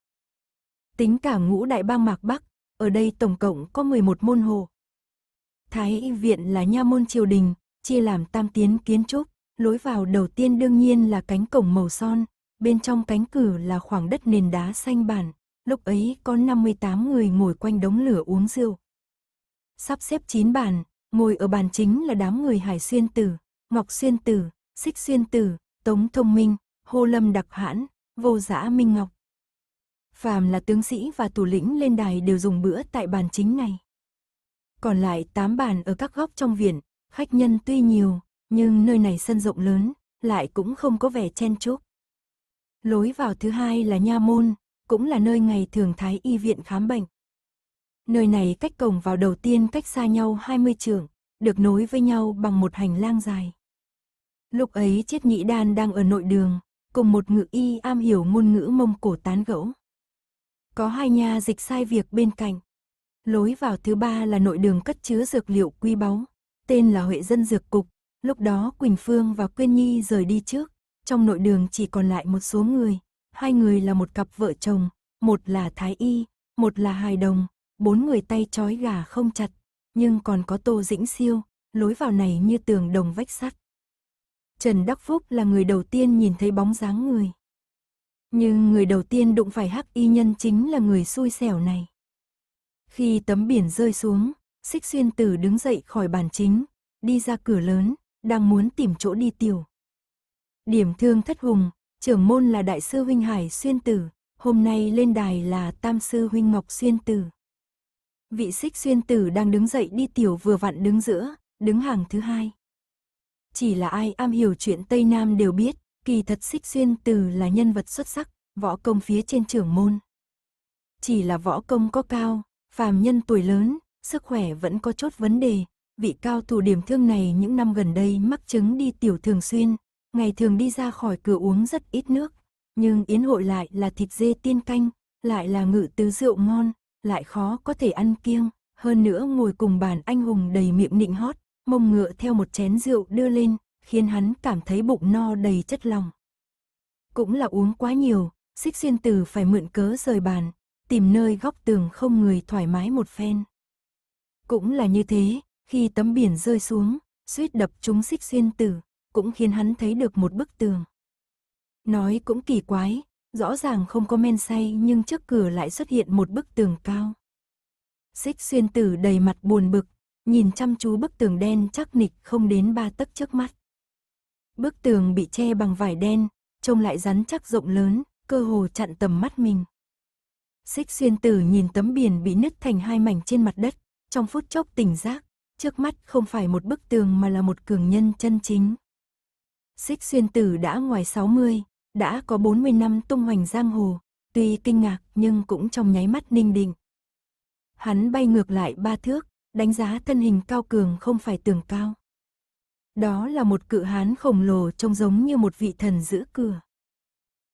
A: Tính cả ngũ đại bang mạc Bắc, ở đây tổng cộng có 11 môn hồ Thái Viện là nha môn triều đình, chia làm tam tiến kiến trúc, lối vào đầu tiên đương nhiên là cánh cổng màu son, bên trong cánh cửa là khoảng đất nền đá xanh bản, lúc ấy có 58 người ngồi quanh đống lửa uống rượu. Sắp xếp 9 bàn, ngồi ở bàn chính là đám người Hải Xuyên Tử, Ngọc Xuyên Tử, Xích Xuyên Tử, Tống Thông Minh, Hô Lâm Đặc Hãn, Vô Giã Minh Ngọc. Phàm là tướng sĩ và tù lĩnh lên đài đều dùng bữa tại bàn chính này. Còn lại 8 bàn ở các góc trong viện, khách nhân tuy nhiều, nhưng nơi này sân rộng lớn, lại cũng không có vẻ chen chúc. Lối vào thứ hai là nha môn, cũng là nơi ngày thường thái y viện khám bệnh. Nơi này cách cổng vào đầu tiên cách xa nhau 20 trường, được nối với nhau bằng một hành lang dài. Lúc ấy Chiết nhị Đan đang ở nội đường, cùng một ngự y am hiểu ngôn ngữ Mông Cổ tán gẫu. Có hai nhà dịch sai việc bên cạnh. Lối vào thứ ba là nội đường cất chứa dược liệu quý báu, tên là Huệ Dân Dược Cục. Lúc đó Quỳnh Phương và Quyên Nhi rời đi trước, trong nội đường chỉ còn lại một số người. Hai người là một cặp vợ chồng, một là Thái Y, một là Hài Đồng, bốn người tay trói gà không chặt, nhưng còn có Tô Dĩnh Siêu, lối vào này như tường đồng vách sắt. Trần Đắc Phúc là người đầu tiên nhìn thấy bóng dáng người. Nhưng người đầu tiên đụng phải hắc y nhân chính là người xui xẻo này. Khi tấm biển rơi xuống, Xích Xuyên Tử đứng dậy khỏi bàn chính, đi ra cửa lớn, đang muốn tìm chỗ đi tiểu. Điểm thương thất hùng, trưởng môn là đại sư huynh Hải Xuyên Tử, hôm nay lên đài là tam sư huynh Ngọc Xuyên Tử. Vị Xích Xuyên Tử đang đứng dậy đi tiểu vừa vặn đứng giữa, đứng hàng thứ hai chỉ là ai am hiểu chuyện Tây Nam đều biết, kỳ thật xích xuyên từ là nhân vật xuất sắc, võ công phía trên trưởng môn. Chỉ là võ công có cao, phàm nhân tuổi lớn, sức khỏe vẫn có chốt vấn đề, vị cao thủ điểm thương này những năm gần đây mắc chứng đi tiểu thường xuyên, ngày thường đi ra khỏi cửa uống rất ít nước, nhưng yến hội lại là thịt dê tiên canh, lại là ngự tứ rượu ngon, lại khó có thể ăn kiêng, hơn nữa ngồi cùng bàn anh hùng đầy miệng nịnh hót, mông ngựa theo một chén rượu đưa lên, khiến hắn cảm thấy bụng no đầy chất lòng. Cũng là uống quá nhiều, xích xuyên tử phải mượn cớ rời bàn, tìm nơi góc tường không người thoải mái một phen. Cũng là như thế, khi tấm biển rơi xuống, suýt đập trúng xích xuyên tử, cũng khiến hắn thấy được một bức tường. Nói cũng kỳ quái, rõ ràng không có men say nhưng trước cửa lại xuất hiện một bức tường cao. Xích xuyên tử đầy mặt buồn bực, nhìn chăm chú bức tường đen chắc nịch không đến ba tấc trước mắt. Bức tường bị che bằng vải đen, trông lại rắn chắc rộng lớn, cơ hồ chặn tầm mắt mình. Xích xuyên tử nhìn tấm biển bị nứt thành hai mảnh trên mặt đất, trong phút chốc tỉnh giác, trước mắt không phải một bức tường mà là một cường nhân chân chính. Xích xuyên tử đã ngoài 60, đã có 40 năm tung hoành giang hồ, tuy kinh ngạc nhưng cũng trong nháy mắt ninh định. Hắn bay ngược lại ba thước, đánh giá thân hình cao cường không phải tường cao. Đó là một cự hán khổng lồ trông giống như một vị thần giữ cửa.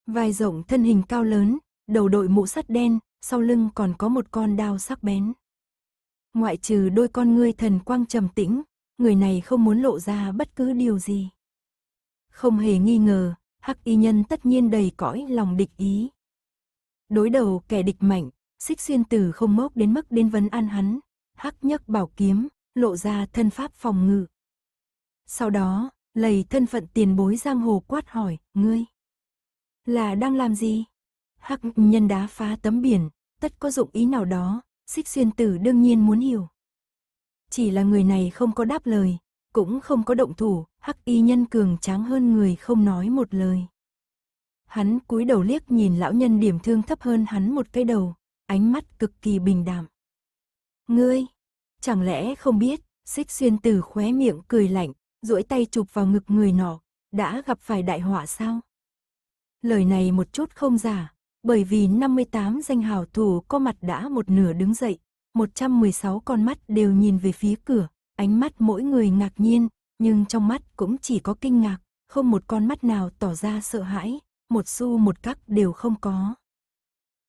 A: Vai rộng thân hình cao lớn, đầu đội mũ sắt đen, sau lưng còn có một con đao sắc bén. Ngoại trừ đôi con ngươi thần quang trầm tĩnh, người này không muốn lộ ra bất cứ điều gì. Không hề nghi ngờ, hắc y nhân tất nhiên đầy cõi lòng địch ý. Đối đầu kẻ địch mạnh, xích xuyên tử không mốc đến mức đến vấn an hắn, hắc nhấc bảo kiếm, lộ ra thân pháp phòng ngự. Sau đó, lầy thân phận tiền bối giang hồ quát hỏi, ngươi là đang làm gì? Hắc nhân đá phá tấm biển, tất có dụng ý nào đó, xích xuyên tử đương nhiên muốn hiểu. Chỉ là người này không có đáp lời, cũng không có động thủ, hắc y nhân cường tráng hơn người không nói một lời. Hắn cúi đầu liếc nhìn lão nhân điểm thương thấp hơn hắn một cái đầu, ánh mắt cực kỳ bình đạm. Ngươi, chẳng lẽ không biết, xích xuyên từ khóe miệng cười lạnh, duỗi tay chụp vào ngực người nọ, đã gặp phải đại họa sao? Lời này một chút không giả, bởi vì 58 danh hào thủ có mặt đã một nửa đứng dậy, 116 con mắt đều nhìn về phía cửa, ánh mắt mỗi người ngạc nhiên, nhưng trong mắt cũng chỉ có kinh ngạc, không một con mắt nào tỏ ra sợ hãi, một xu một cắc đều không có.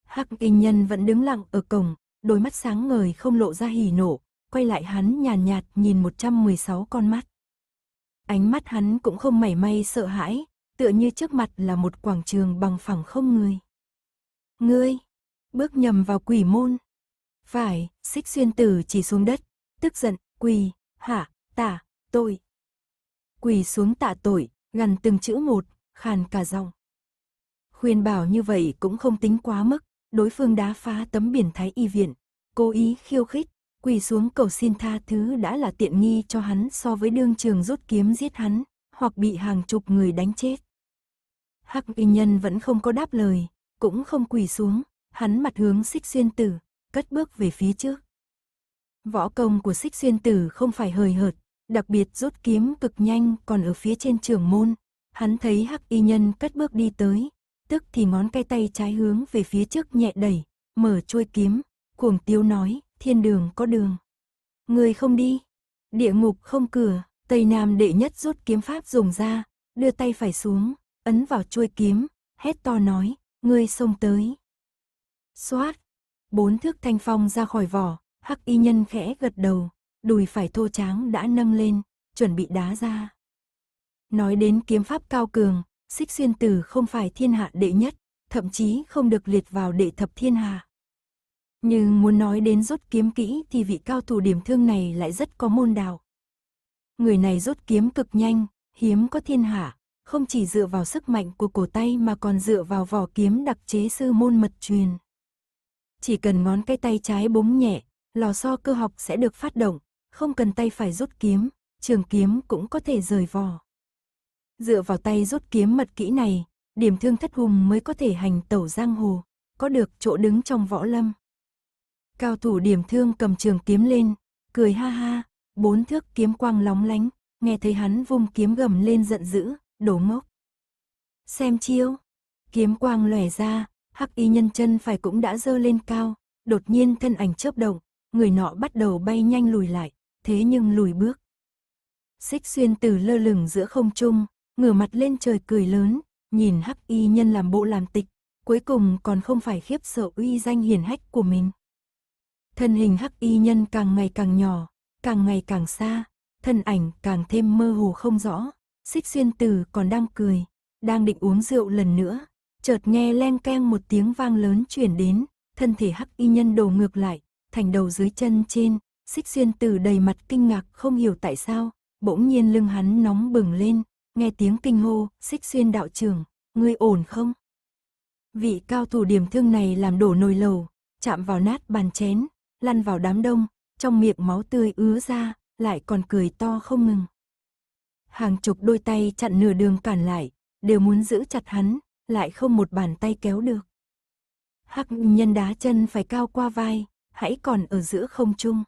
A: Hắc kinh nhân vẫn đứng lặng ở cổng, đôi mắt sáng ngời không lộ ra hỉ nộ, quay lại hắn nhàn nhạt, nhạt nhìn 116 con mắt. Ánh mắt hắn cũng không mảy may sợ hãi, tựa như trước mặt là một quảng trường bằng phẳng không người. Ngươi, bước nhầm vào quỷ môn. Phải, xích xuyên tử chỉ xuống đất, tức giận, quỳ, hạ, tả, tội. Quỳ xuống tạ tội, gần từng chữ một, khàn cả giọng. Khuyên bảo như vậy cũng không tính quá mức, đối phương đá phá tấm biển Thái Y Viện, cố ý khiêu khích, quỳ xuống cầu xin tha thứ đã là tiện nghi cho hắn so với đương trường rút kiếm giết hắn, hoặc bị hàng chục người đánh chết. Hắc y nhân vẫn không có đáp lời, cũng không quỳ xuống, hắn mặt hướng xích xuyên tử, cất bước về phía trước. Võ công của xích xuyên tử không phải hời hợt, đặc biệt rút kiếm cực nhanh còn ở phía trên trường môn. Hắn thấy hắc y nhân cất bước đi tới, tức thì ngón cái tay trái hướng về phía trước nhẹ đẩy, mở chuôi kiếm, cuồng tiếu nói, thiên đường có đường. Người không đi, địa ngục không cửa, Tây Nam đệ nhất rút kiếm pháp dùng ra, đưa tay phải xuống, ấn vào chuôi kiếm, hét to nói, ngươi xông tới. Xoát, bốn thước thanh phong ra khỏi vỏ, hắc y nhân khẽ gật đầu, đùi phải thô tráng đã nâng lên, chuẩn bị đá ra. Nói đến kiếm pháp cao cường, xích xuyên tử không phải thiên hạ đệ nhất, thậm chí không được liệt vào đệ thập thiên hạ. Nhưng muốn nói đến rốt kiếm kỹ thì vị cao thủ điểm thương này lại rất có môn đào. Người này rốt kiếm cực nhanh, hiếm có thiên hạ, không chỉ dựa vào sức mạnh của cổ tay mà còn dựa vào vỏ kiếm đặc chế sư môn mật truyền. Chỉ cần ngón cái tay trái búng nhẹ, lò xo cơ học sẽ được phát động, không cần tay phải rút kiếm, trường kiếm cũng có thể rời vỏ. Dựa vào tay rút kiếm mật kỹ này, điểm thương thất hùng mới có thể hành tẩu giang hồ, có được chỗ đứng trong võ lâm. Cao thủ điểm thương cầm trường kiếm lên, cười ha ha, bốn thước kiếm quang lóng lánh, nghe thấy hắn vung kiếm gầm lên giận dữ, đổ ngốc. Xem chiêu, kiếm quang lòe ra, hắc y nhân chân phải cũng đã dơ lên cao, đột nhiên thân ảnh chớp động, người nọ bắt đầu bay nhanh lùi lại, thế nhưng lùi bước. Xích xuyên từ lơ lửng giữa không trung, ngửa mặt lên trời cười lớn, nhìn hắc y nhân làm bộ làm tịch, cuối cùng còn không phải khiếp sợ uy danh hiền hách của mình. Thân hình hắc y nhân càng ngày càng nhỏ, càng ngày càng xa, thân ảnh càng thêm mơ hồ không rõ, xích xuyên tử còn đang cười, đang định uống rượu lần nữa, chợt nghe len keng một tiếng vang lớn chuyển đến, thân thể hắc y nhân đổ ngược lại, thành đầu dưới chân trên, xích xuyên tử đầy mặt kinh ngạc không hiểu tại sao, bỗng nhiên lưng hắn nóng bừng lên, nghe tiếng kinh hô, xích xuyên đạo trưởng, ngươi ổn không? Vị cao thủ điểm thương này làm đổ nồi lầu, chạm vào nát bàn chén, lăn vào đám đông, trong miệng máu tươi ứa ra, lại còn cười to không ngừng. Hàng chục đôi tay chặn nửa đường cản lại, đều muốn giữ chặt hắn, lại không một bàn tay kéo được. Hắc nhân đá chân phải cao qua vai, hãy còn ở giữa không trung.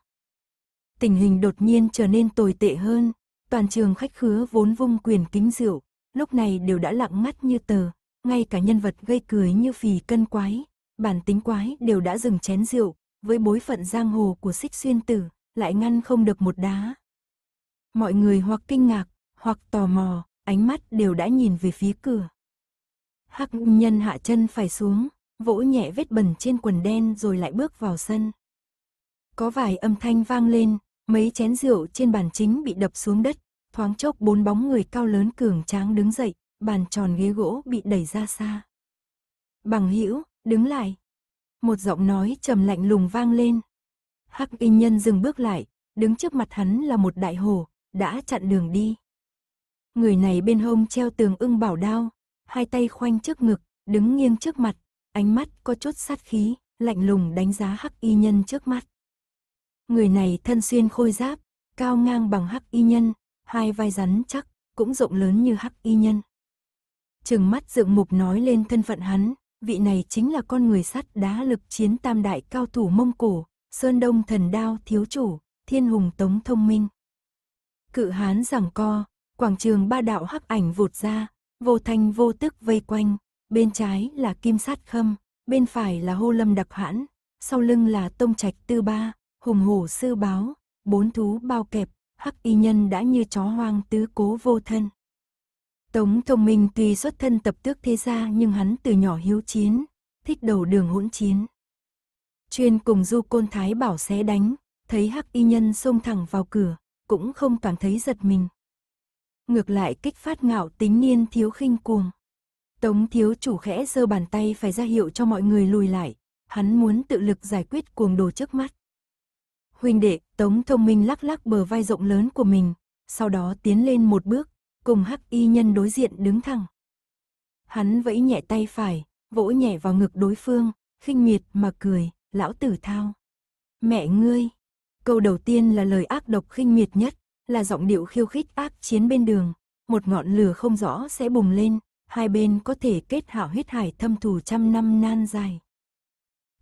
A: Tình hình đột nhiên trở nên tồi tệ hơn, toàn trường khách khứa vốn vung quyền kính rượu, lúc này đều đã lặng ngắt như tờ, ngay cả nhân vật gây cười như phì cân quái, bản tính quái đều đã dừng chén rượu, với bối phận giang hồ của xích xuyên tử, lại ngăn không được một đá. Mọi người hoặc kinh ngạc, hoặc tò mò, ánh mắt đều đã nhìn về phía cửa. Hắc nhân hạ chân phải xuống, vỗ nhẹ vết bẩn trên quần đen rồi lại bước vào sân. Có vài âm thanh vang lên, Mấy chén rượu trên bàn chính bị đập xuống đất, thoáng chốc bốn bóng người cao lớn cường tráng đứng dậy, bàn tròn ghế gỗ bị đẩy ra xa. Bằng hữu đứng lại. Một giọng nói trầm lạnh lùng vang lên. Hắc y nhân dừng bước lại, đứng trước mặt hắn là một đại hồ, đã chặn đường đi. Người này bên hông treo tường ưng bảo đao, hai tay khoanh trước ngực, đứng nghiêng trước mặt, ánh mắt có chút sát khí, lạnh lùng đánh giá hắc y nhân trước mắt. Người này thân xuyên khôi giáp, cao ngang bằng hắc y nhân, hai vai rắn chắc, cũng rộng lớn như hắc y nhân. Trừng mắt dựng mục nói lên thân phận hắn, vị này chính là con người sắt đá lực chiến tam đại cao thủ Mông Cổ, Sơn Đông thần đao thiếu chủ, thiên hùng tống thông minh. Cự hán giảng co, quảng trường ba đạo hắc ảnh vụt ra, vô thanh vô tức vây quanh, bên trái là kim sát khâm, bên phải là hô lâm đặc hãn, sau lưng là tông trạch tư ba, hùng hổ sư báo, bốn thú bao kẹp, hắc y nhân đã như chó hoang tứ cố vô thân. Tống Thông Minh tuy xuất thân tập tước thế gia nhưng hắn từ nhỏ hiếu chiến, thích đầu đường hỗn chiến. Chuyên cùng du côn thái bảo xé đánh, thấy hắc y nhân xông thẳng vào cửa, cũng không cảm thấy giật mình. Ngược lại kích phát ngạo tính niên thiếu khinh cuồng. Tống thiếu chủ khẽ giơ bàn tay phải ra hiệu cho mọi người lùi lại, hắn muốn tự lực giải quyết cuồng đồ trước mắt huynh đệ, Tống Thông Minh lắc lắc bờ vai rộng lớn của mình, sau đó tiến lên một bước, cùng hắc y nhân đối diện đứng thẳng. Hắn vẫy nhẹ tay phải, vỗ nhẹ vào ngực đối phương, khinh miệt mà cười, lão tử thao. Mẹ ngươi, câu đầu tiên là lời ác độc khinh miệt nhất, là giọng điệu khiêu khích ác chiến bên đường, một ngọn lửa không rõ sẽ bùng lên, hai bên có thể kết hảo huyết hải thâm thù trăm năm nan dài.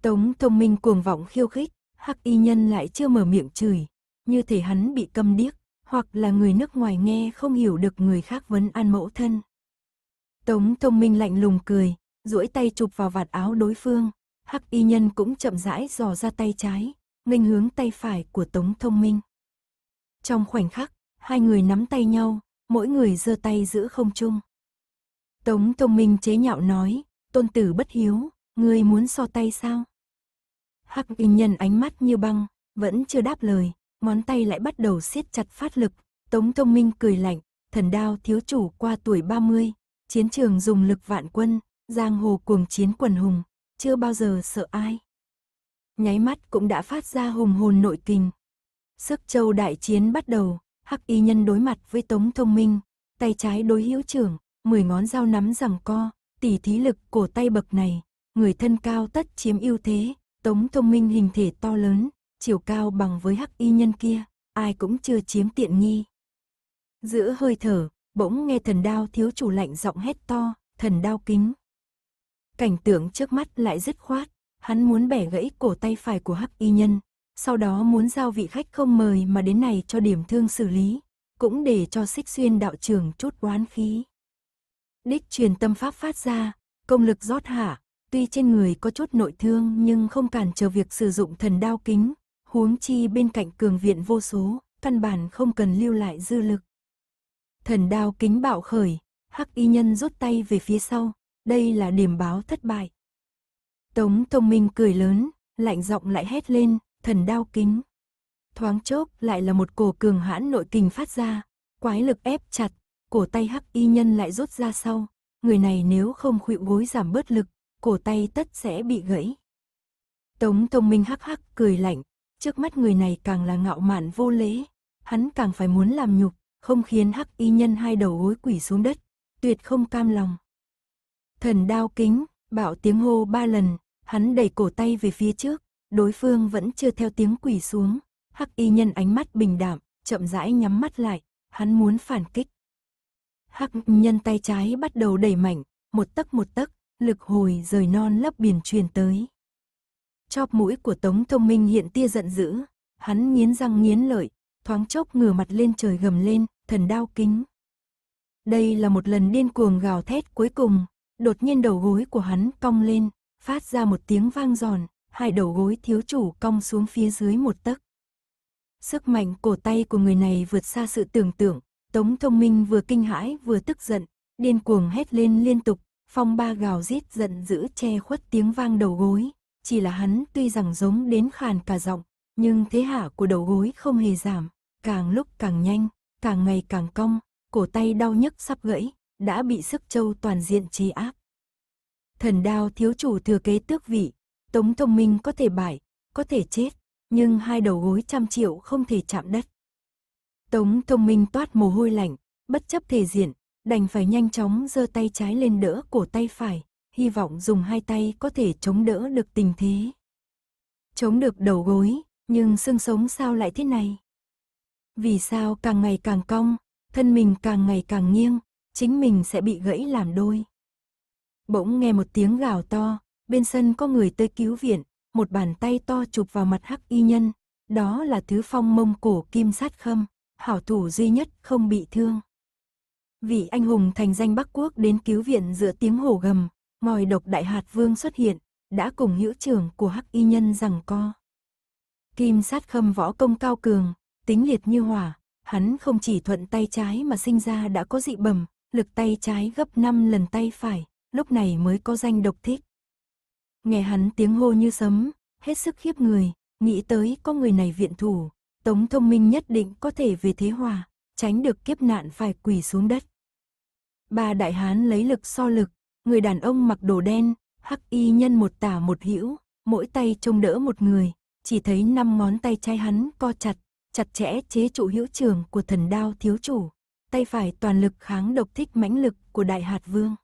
A: Tống thông minh cuồng vọng khiêu khích, hắc y nhân lại chưa mở miệng chửi, như thể hắn bị câm điếc, hoặc là người nước ngoài nghe không hiểu được người khác vấn an mẫu thân. Tống thông minh lạnh lùng cười, duỗi tay chụp vào vạt áo đối phương, hắc y nhân cũng chậm rãi dò ra tay trái, nghênh hướng tay phải của Tống thông minh. Trong khoảnh khắc, hai người nắm tay nhau, mỗi người giơ tay giữ không chung. Tống thông minh chế nhạo nói, tôn tử bất hiếu, ngươi muốn so tay sao? Hắc Y nhân ánh mắt như băng, vẫn chưa đáp lời, ngón tay lại bắt đầu siết chặt phát lực. Tống Thông Minh cười lạnh, thần đao thiếu chủ qua tuổi 30, chiến trường dùng lực vạn quân, giang hồ cuồng chiến quần hùng, chưa bao giờ sợ ai. Nháy mắt cũng đã phát ra hùng hồn nội kình. Sức châu đại chiến bắt đầu, Hắc y nhân đối mặt với Tống Thông Minh, tay trái đối hữu trưởng, mười ngón dao nắm rằng co, tỉ thí lực cổ tay bậc này, người thân cao tất chiếm ưu thế, Tống thông minh hình thể to lớn, chiều cao bằng với hắc y nhân kia, ai cũng chưa chiếm tiện nghi. Giữa hơi thở, bỗng nghe thần đao thiếu chủ lạnh giọng hét to, thần đao kính. Cảnh tượng trước mắt lại dứt khoát, hắn muốn bẻ gãy cổ tay phải của hắc y nhân, sau đó muốn giao vị khách không mời mà đến này cho điểm thương xử lý, cũng để cho xích xuyên đạo trưởng chút oán khí. Đích truyền tâm pháp phát ra, công lực rót hạ, tuy trên người có chút nội thương nhưng không cản trở việc sử dụng thần đao kính, huống chi bên cạnh cường viện vô số, căn bản không cần lưu lại dư lực. Thần đao kính bạo khởi, hắc y nhân rút tay về phía sau, đây là điểm báo thất bại. Tống thông Minh cười lớn, lạnh giọng lại hét lên, thần đao kính. Thoáng chốc lại là một cổ cường hãn nội kình phát ra, quái lực ép chặt, cổ tay hắc y nhân lại rút ra sau, người này nếu không khuỵu gối giảm bớt lực, cổ tay tất sẽ bị gãy. Tống Thông Minh hắc hắc cười lạnh, trước mắt người này càng là ngạo mạn vô lễ, hắn càng phải muốn làm nhục, không khiến hắc y nhân hai đầu gối quỷ xuống đất, tuyệt không cam lòng. Thần đao kính, bạo tiếng hô ba lần, hắn đẩy cổ tay về phía trước, đối phương vẫn chưa theo tiếng quỷ xuống, hắc y nhân ánh mắt bình đạm, chậm rãi nhắm mắt lại, hắn muốn phản kích. Hắc nhân tay trái bắt đầu đẩy mạnh, một tấc một tấc, lực hồi rời non lấp biển truyền tới. Chóp mũi của Tống Thông Minh hiện tia giận dữ, hắn nghiến răng nghiến lợi, thoáng chốc ngửa mặt lên trời gầm lên, thần đao kính. Đây là một lần điên cuồng gào thét cuối cùng, đột nhiên đầu gối của hắn cong lên, phát ra một tiếng vang giòn, hai đầu gối thiếu chủ cong xuống phía dưới một tấc. Sức mạnh cổ tay của người này vượt xa sự tưởng tượng, Tống Thông Minh vừa kinh hãi vừa tức giận, điên cuồng hét lên liên tục, Phong ba gào rít giận dữ che khuất tiếng vang đầu gối, chỉ là hắn tuy rằng giống đến khàn cả giọng, nhưng thế hạ của đầu gối không hề giảm, càng lúc càng nhanh, càng ngày càng cong, cổ tay đau nhức sắp gãy, đã bị sức châu toàn diện trì áp. Thần đao thiếu chủ thừa kế tước vị, tống thông minh có thể bại, có thể chết, nhưng hai đầu gối trăm triệu không thể chạm đất. Tống thông minh toát mồ hôi lạnh, bất chấp thể diện, đành phải nhanh chóng giơ tay trái lên đỡ cổ tay phải, hy vọng dùng hai tay có thể chống đỡ được tình thế. Chống được đầu gối, nhưng xương sống sao lại thế này? Vì sao càng ngày càng cong, thân mình càng ngày càng nghiêng, chính mình sẽ bị gãy làm đôi. Bỗng nghe một tiếng gào to, bên sân có người tới cứu viện, một bàn tay to chụp vào mặt hắc y nhân, đó là thứ phong mông cổ kim sát khâm, hảo thủ duy nhất không bị thương. Vị anh hùng thành danh Bắc Quốc đến cứu viện giữa tiếng hổ gầm, mòi độc đại hạt vương xuất hiện, đã cùng hữu trưởng của hắc y nhân rằng co. Kim sát khâm võ công cao cường, tính liệt như hỏa, hắn không chỉ thuận tay trái mà sinh ra đã có dị bẩm, lực tay trái gấp 5 lần tay phải, lúc này mới có danh độc thích. Nghe hắn tiếng hô như sấm, hết sức khiếp người, nghĩ tới có người này viện thủ, tống thông minh nhất định có thể về thế hòa, tránh được kiếp nạn phải quỳ xuống đất. Ba đại hán lấy lực so lực, người đàn ông mặc đồ đen, hắc y nhân một tả một hữu, mỗi tay trông đỡ một người, chỉ thấy năm ngón tay trái hắn co chặt, chặt chẽ chế trụ hữu trường của thần đao thiếu chủ, tay phải toàn lực kháng độc thích mãnh lực của đại hạt vương.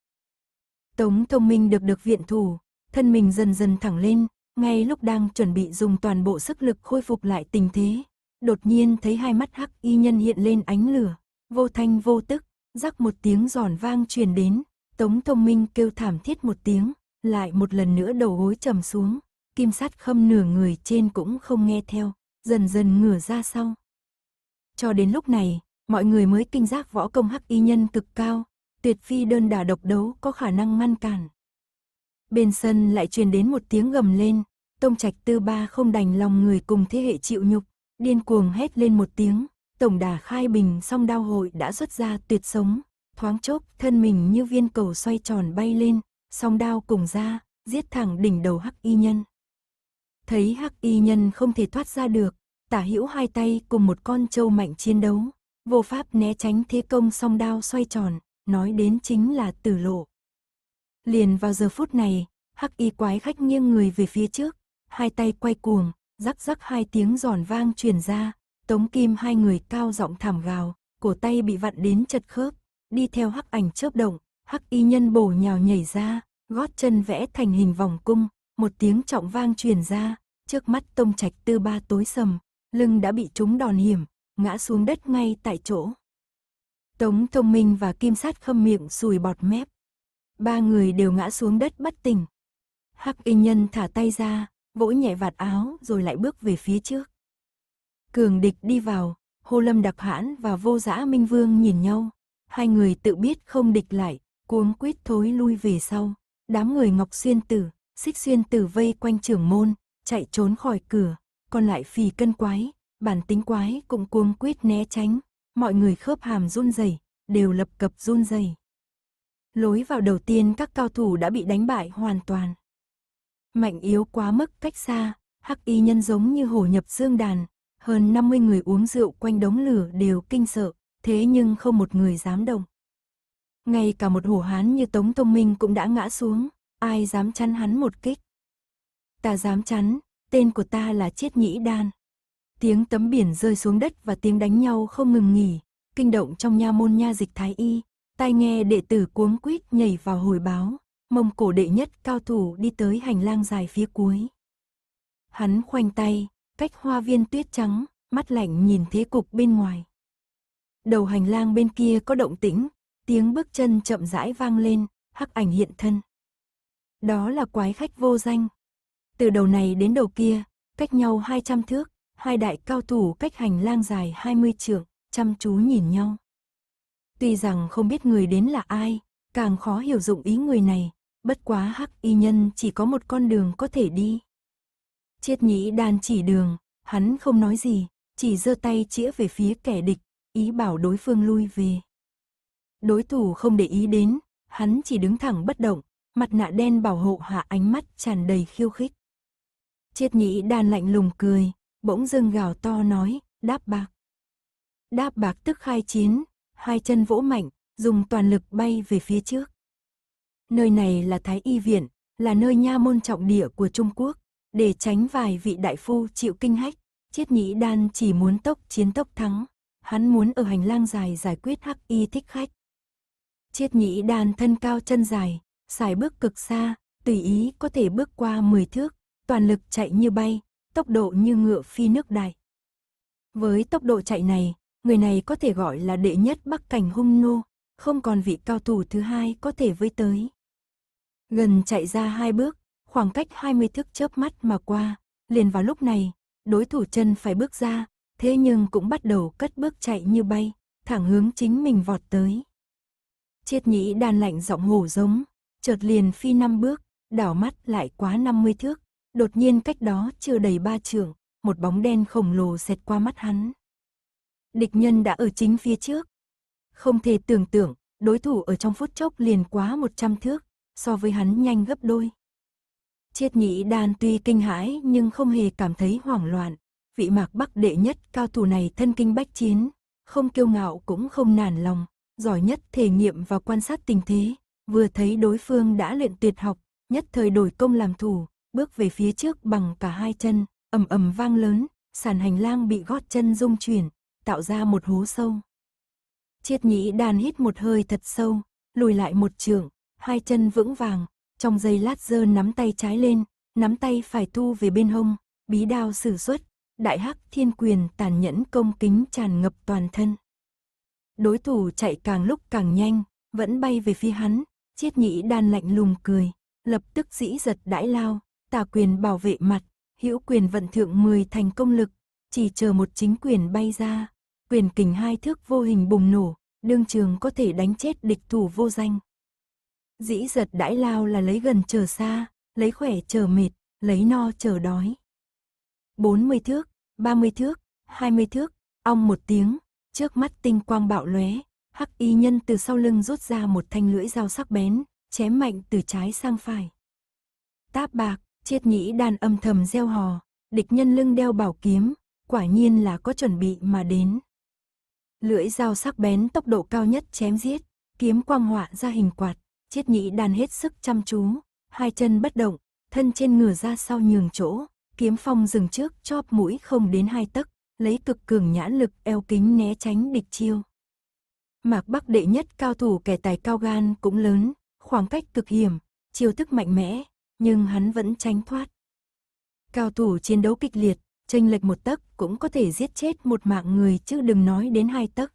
A: Tống thông minh được được viện thủ, thân mình dần dần thẳng lên, ngay lúc đang chuẩn bị dùng toàn bộ sức lực khôi phục lại tình thế, đột nhiên thấy hai mắt hắc y nhân hiện lên ánh lửa, vô thanh vô tức, rắc một tiếng giòn vang truyền đến, Tống Thông Minh kêu thảm thiết một tiếng, lại một lần nữa đầu gối trầm xuống, kim sắt khâm nửa người trên cũng không nghe theo, dần dần ngửa ra sau. Cho đến lúc này, mọi người mới kinh giác võ công hắc y nhân cực cao, tuyệt phi đơn đả độc đấu có khả năng ngăn cản. Bên sân lại truyền đến một tiếng gầm lên, Tông Trạch Tư Ba không đành lòng người cùng thế hệ chịu nhục, điên cuồng hét lên một tiếng, tổng đà khai bình song đao hội đã xuất ra tuyệt sống, thoáng chốc thân mình như viên cầu xoay tròn bay lên, song đao cùng ra, giết thẳng đỉnh đầu hắc y nhân. Thấy hắc y nhân không thể thoát ra được, tả hữu hai tay cùng một con trâu mạnh chiến đấu, vô pháp né tránh thế công song đao xoay tròn, nói đến chính là tử lộ. Liền vào giờ phút này, hắc y quái khách nghiêng người về phía trước, hai tay quay cuồng, rắc rắc hai tiếng giòn vang truyền ra, Tống Kim hai người cao giọng thảm gào, cổ tay bị vặn đến chật khớp, đi theo hắc ảnh chớp động, hắc y nhân bổ nhào nhảy ra, gót chân vẽ thành hình vòng cung, một tiếng trọng vang truyền ra, trước mắt Tông Trạch Tư Ba tối sầm, lưng đã bị trúng đòn hiểm, ngã xuống đất ngay tại chỗ. Tống Thông Minh và Kim Sát khâm miệng sùi bọt mép. Ba người đều ngã xuống đất bất tỉnh. Hắc y nhân thả tay ra, vỗ nhẹ vạt áo rồi lại bước về phía trước. Cường địch đi vào, Hồ Lâm Đặc Hãn và Vô dã Minh Vương nhìn nhau, hai người tự biết không địch lại, cuống quýt thối lui về sau. Đám người Ngọc Xuyên Tử, Xích Xuyên Tử vây quanh trưởng môn, chạy trốn khỏi cửa, còn lại phì cân quái, bản tính quái cũng cuống quýt né tránh, mọi người khớp hàm run rẩy, đều lập cập run rẩy. Lối vào đầu tiên các cao thủ đã bị đánh bại hoàn toàn. Mạnh yếu quá mức cách xa, hắc y nhân giống như hổ nhập dương đàn, hơn 50 người uống rượu quanh đống lửa đều kinh sợ, thế nhưng không một người dám động. Ngay cả một hổ hán như Tống Thông Minh cũng đã ngã xuống, ai dám chắn hắn một kích. Ta dám chắn, tên của ta là Chiết Nhĩ Đan. Tiếng tấm biển rơi xuống đất và tiếng đánh nhau không ngừng nghỉ, kinh động trong nha môn nha dịch thái y, tai nghe đệ tử cuống quýt nhảy vào hồi báo, mông cổ đệ nhất cao thủ đi tới hành lang dài phía cuối. Hắn khoanh tay, cách hoa viên tuyết trắng, mắt lạnh nhìn thế cục bên ngoài. Đầu hành lang bên kia có động tĩnh, tiếng bước chân chậm rãi vang lên, hắc ảnh hiện thân. Đó là quái khách vô danh. Từ đầu này đến đầu kia, cách nhau 200 thước, hai đại cao thủ cách hành lang dài 20 trượng, chăm chú nhìn nhau. Tuy rằng không biết người đến là ai, càng khó hiểu dụng ý người này, bất quá hắc y nhân chỉ có một con đường có thể đi. Chiết nhĩ đan chỉ đường, hắn không nói gì, chỉ giơ tay chĩa về phía kẻ địch, ý bảo đối phương lui về. Đối thủ không để ý đến, hắn chỉ đứng thẳng bất động, mặt nạ đen bảo hộ hạ ánh mắt tràn đầy khiêu khích. Chiết nhĩ đan lạnh lùng cười, bỗng dưng gào to nói, đáp bạc. Đáp bạc tức khai chiến, hai chân vỗ mạnh, dùng toàn lực bay về phía trước. Nơi này là Thái Y Viện, là nơi nha môn trọng địa của Trung Quốc, để tránh vài vị đại phu chịu kinh hách, Chiết Nhĩ Đan chỉ muốn tốc chiến tốc thắng, hắn muốn ở hành lang dài giải quyết hắc y thích khách. Chiết Nhĩ Đan thân cao chân dài, xài bước cực xa, tùy ý có thể bước qua 10 thước, toàn lực chạy như bay, tốc độ như ngựa phi nước đại. Với tốc độ chạy này, người này có thể gọi là đệ nhất Bắc Cảnh hung nô, không còn vị cao thủ thứ hai có thể với tới. Gần chạy ra hai bước, khoảng cách 20 thước chớp mắt mà qua, liền vào lúc này, đối thủ chân phải bước ra, thế nhưng cũng bắt đầu cất bước chạy như bay, thẳng hướng chính mình vọt tới. Triết nhĩ đàn lạnh giọng hổ giống, chợt liền phi năm bước, đảo mắt lại quá 50 thước, đột nhiên cách đó chưa đầy ba trường, một bóng đen khổng lồ xẹt qua mắt hắn. Địch nhân đã ở chính phía trước. Không thể tưởng tượng, đối thủ ở trong phút chốc liền quá 100 thước, so với hắn nhanh gấp đôi. Triết Nhĩ đan tuy kinh hãi nhưng không hề cảm thấy hoảng loạn. Vị mạc bắc đệ nhất cao thủ này thân kinh bách chiến, không kiêu ngạo cũng không nản lòng, giỏi nhất thể nghiệm và quan sát tình thế. Vừa thấy đối phương đã luyện tuyệt học, nhất thời đổi công làm thủ, bước về phía trước bằng cả hai chân, ầm ầm vang lớn, sàn hành lang bị gót chân rung chuyển, tạo ra một hố sâu. Triết nhĩ Đan hít một hơi thật sâu, lùi lại một trường, hai chân vững vàng, trong giây lát giơ nắm tay trái lên, nắm tay phải thu về bên hông, bí đao sử xuất, đại hắc thiên quyền tàn nhẫn công kính tràn ngập toàn thân. Đối thủ chạy càng lúc càng nhanh, vẫn bay về phía hắn, chiết nhĩ đan lạnh lùng cười, lập tức dĩ giật đãi lao, tà quyền bảo vệ mặt, hữu quyền vận thượng 10 thành công lực, chỉ chờ một chính quyền bay ra, quyền kình hai thước vô hình bùng nổ, đương trường có thể đánh chết địch thủ vô danh. Dĩ giật đãi lao là lấy gần chờ xa, lấy khỏe chờ mệt, lấy no chờ đói. 40 thước, 30 thước, 20 thước, ong một tiếng, trước mắt tinh quang bạo lóe, hắc y nhân từ sau lưng rút ra một thanh lưỡi dao sắc bén, chém mạnh từ trái sang phải. Táp bạc, triết nhĩ đàn âm thầm gieo hò, địch nhân lưng đeo bảo kiếm, quả nhiên là có chuẩn bị mà đến. Lưỡi dao sắc bén tốc độ cao nhất chém giết, kiếm quang họa ra hình quạt, Chiết nhĩ đan hết sức chăm chú, hai chân bất động, thân trên ngửa ra sau nhường chỗ, kiếm phong dừng trước chóp mũi không đến hai tấc, lấy cực cường nhãn lực eo kính né tránh địch chiêu. Mạc Bắc đệ nhất cao thủ kẻ tài cao gan cũng lớn, khoảng cách cực hiểm, chiêu thức mạnh mẽ, nhưng hắn vẫn tránh thoát. Cao thủ chiến đấu kịch liệt, chênh lệch một tấc cũng có thể giết chết một mạng người chứ đừng nói đến hai tấc.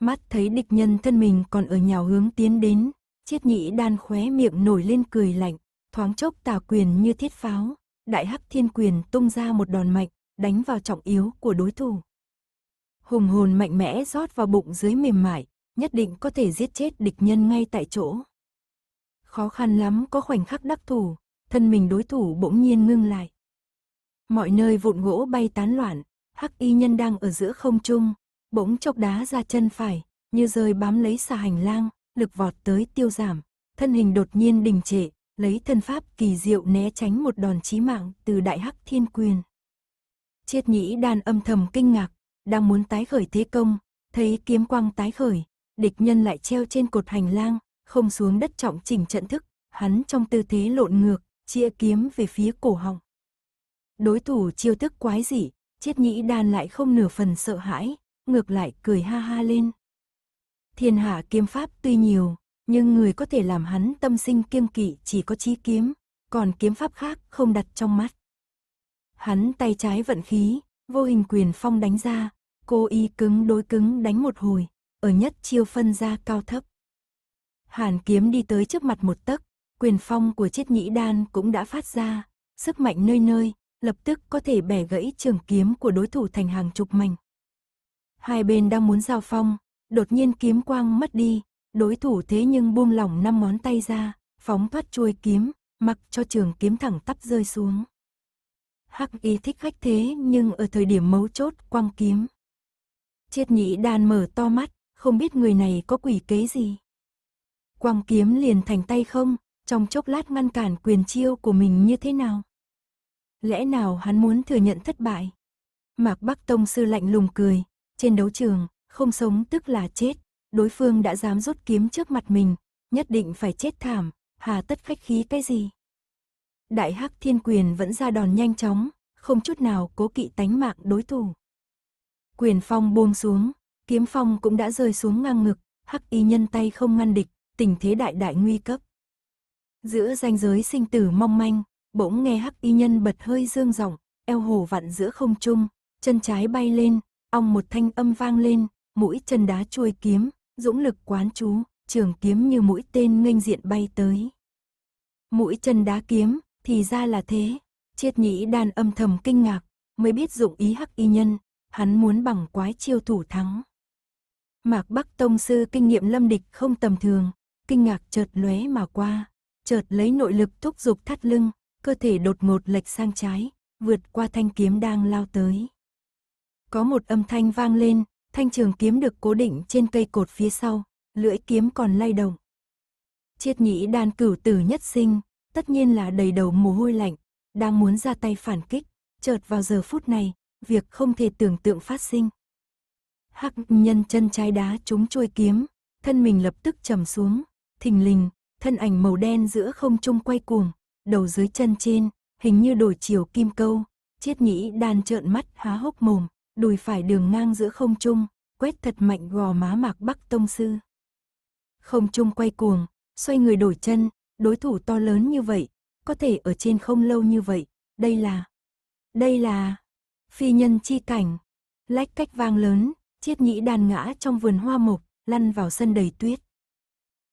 A: Mắt thấy địch nhân thân mình còn ở nhào hướng tiến đến, Chiết nhĩ đan khóe miệng nổi lên cười lạnh, thoáng chốc tà quyền như thiết pháo, đại hắc thiên quyền tung ra một đòn mạnh, đánh vào trọng yếu của đối thủ. Hùng hồn mạnh mẽ rót vào bụng dưới mềm mại, nhất định có thể giết chết địch nhân ngay tại chỗ. Khó khăn lắm có khoảnh khắc đắc thủ, thân mình đối thủ bỗng nhiên ngưng lại. Mọi nơi vụn gỗ bay tán loạn, hắc y nhân đang ở giữa không trung, bỗng chốc đá ra chân phải, như rơi bám lấy xà hành lang, lực vọt tới tiêu giảm, thân hình đột nhiên đình trệ, lấy thân pháp kỳ diệu né tránh một đòn chí mạng từ đại hắc thiên quyền. Triết nhĩ đàn âm thầm kinh ngạc, đang muốn tái khởi thế công, thấy kiếm quang tái khởi, địch nhân lại treo trên cột hành lang, không xuống đất trọng chỉnh trận thức, hắn trong tư thế lộn ngược, chia kiếm về phía cổ họng. Đối thủ chiêu thức quái dị, triết nhĩ đan lại không nửa phần sợ hãi, ngược lại cười ha ha lên, Thiên hạ kiếm pháp tuy nhiều, nhưng người có thể làm hắn tâm sinh kiêng kỵ chỉ có chí kiếm, còn kiếm pháp khác không đặt trong mắt. Hắn tay trái vận khí, vô hình quyền phong đánh ra, cô y cứng đối cứng đánh một hồi, ở nhất chiêu phân ra cao thấp. Hàn kiếm đi tới trước mặt một tấc, quyền phong của chiếc nhĩ đan cũng đã phát ra, sức mạnh nơi nơi, lập tức có thể bẻ gãy trường kiếm của đối thủ thành hàng chục mảnh. Hai bên đang muốn giao phong, Đột nhiên kiếm quang mất đi, đối thủ thế nhưng buông lỏng năm món tay ra, phóng thoát chuôi kiếm, mặc cho trường kiếm thẳng tắp rơi xuống. Hắc y thích khách thế nhưng ở thời điểm mấu chốt quang kiếm. Triết nhị đàn mở to mắt, không biết người này có quỷ kế gì. quang kiếm liền thành tay không, trong chốc lát ngăn cản quyền chiêu của mình như thế nào. Lẽ nào hắn muốn thừa nhận thất bại? Mạc Bắc Tông Sư lạnh lùng cười, trên đấu trường, không sống tức là chết, đối phương đã dám rút kiếm trước mặt mình, nhất định phải chết thảm, hà tất khách khí cái gì. Đại Hắc Thiên Quyền vẫn ra đòn nhanh chóng, không chút nào cố kỵ tánh mạng đối thủ. Quyền phong buông xuống, kiếm phong cũng đã rơi xuống ngang ngực, Hắc Y nhân tay không ngăn địch, tình thế đại đại nguy cấp. Giữa ranh giới sinh tử mong manh, bỗng nghe Hắc Y nhân bật hơi dương giọng, eo hồ vặn giữa không trung, chân trái bay lên, ong một thanh âm vang lên, mũi chân đá chuôi kiếm, dũng lực quán chú, trường kiếm như mũi tên nghênh diện bay tới. Mũi chân đá kiếm, thì ra là thế. Triết nhĩ đàn âm thầm kinh ngạc, mới biết dụng ý hắc y nhân, hắn muốn bằng quái chiêu thủ thắng. Mạc Bắc Tông Sư kinh nghiệm lâm địch không tầm thường, kinh ngạc chợt lóe mà qua, chợt lấy nội lực thúc giục thắt lưng, cơ thể đột ngột lệch sang trái, vượt qua thanh kiếm đang lao tới. Có một âm thanh vang lên, Thanh trường kiếm được cố định trên cây cột phía sau, lưỡi kiếm còn lay động. Triết nhĩ đan cửu tử nhất sinh, tất nhiên là đầy đầu mồ hôi lạnh, đang muốn ra tay phản kích, chợt vào giờ phút này, việc không thể tưởng tượng phát sinh. Hắc nhân chân trái đá trúng chuôi kiếm, thân mình lập tức trầm xuống, thình lình, thân ảnh màu đen giữa không trung quay cuồng, đầu dưới chân trên, hình như đổi chiều kim câu, Triết nhĩ đan trợn mắt há hốc mồm, đùi phải đường ngang giữa không trung, quét thật mạnh gò má Mạc Bắc Tông Sư. Không trung quay cuồng, xoay người đổi chân, đối thủ to lớn như vậy, có thể ở trên không lâu như vậy, đây là... Đây là... Phi nhân chi cảnh, lách cách vang lớn, chiết nhĩ đàn ngã trong vườn hoa mộc, lăn vào sân đầy tuyết.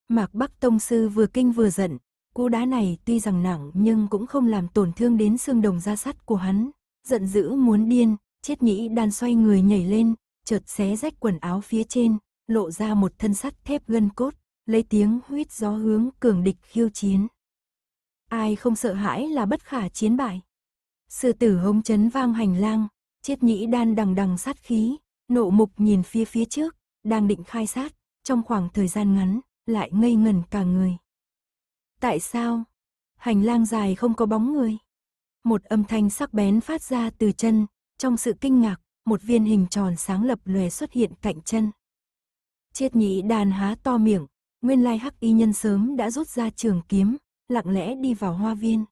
A: Mạc Bắc Tông Sư vừa kinh vừa giận, cú đá này tuy rằng nặng nhưng cũng không làm tổn thương đến xương đồng da sắt của hắn, giận dữ muốn điên, Chiết nhĩ đan xoay người nhảy lên, chợt xé rách quần áo phía trên, lộ ra một thân sắt thép gân cốt, lấy tiếng huyết gió hướng cường địch khiêu chiến. Ai không sợ hãi là bất khả chiến bại. Sư tử hống chấn vang hành lang, chiết nhĩ đan đằng đằng sát khí, nộ mục nhìn phía phía trước, đang định khai sát, trong khoảng thời gian ngắn, lại ngây ngẩn cả người. Tại sao? Hành lang dài không có bóng người. Một âm thanh sắc bén phát ra từ chân, trong sự kinh ngạc, một viên hình tròn sáng lập lòe xuất hiện cạnh chân. Triết nhị đàn há to miệng, nguyên lai hắc y nhân sớm đã rút ra trường kiếm, lặng lẽ đi vào hoa viên.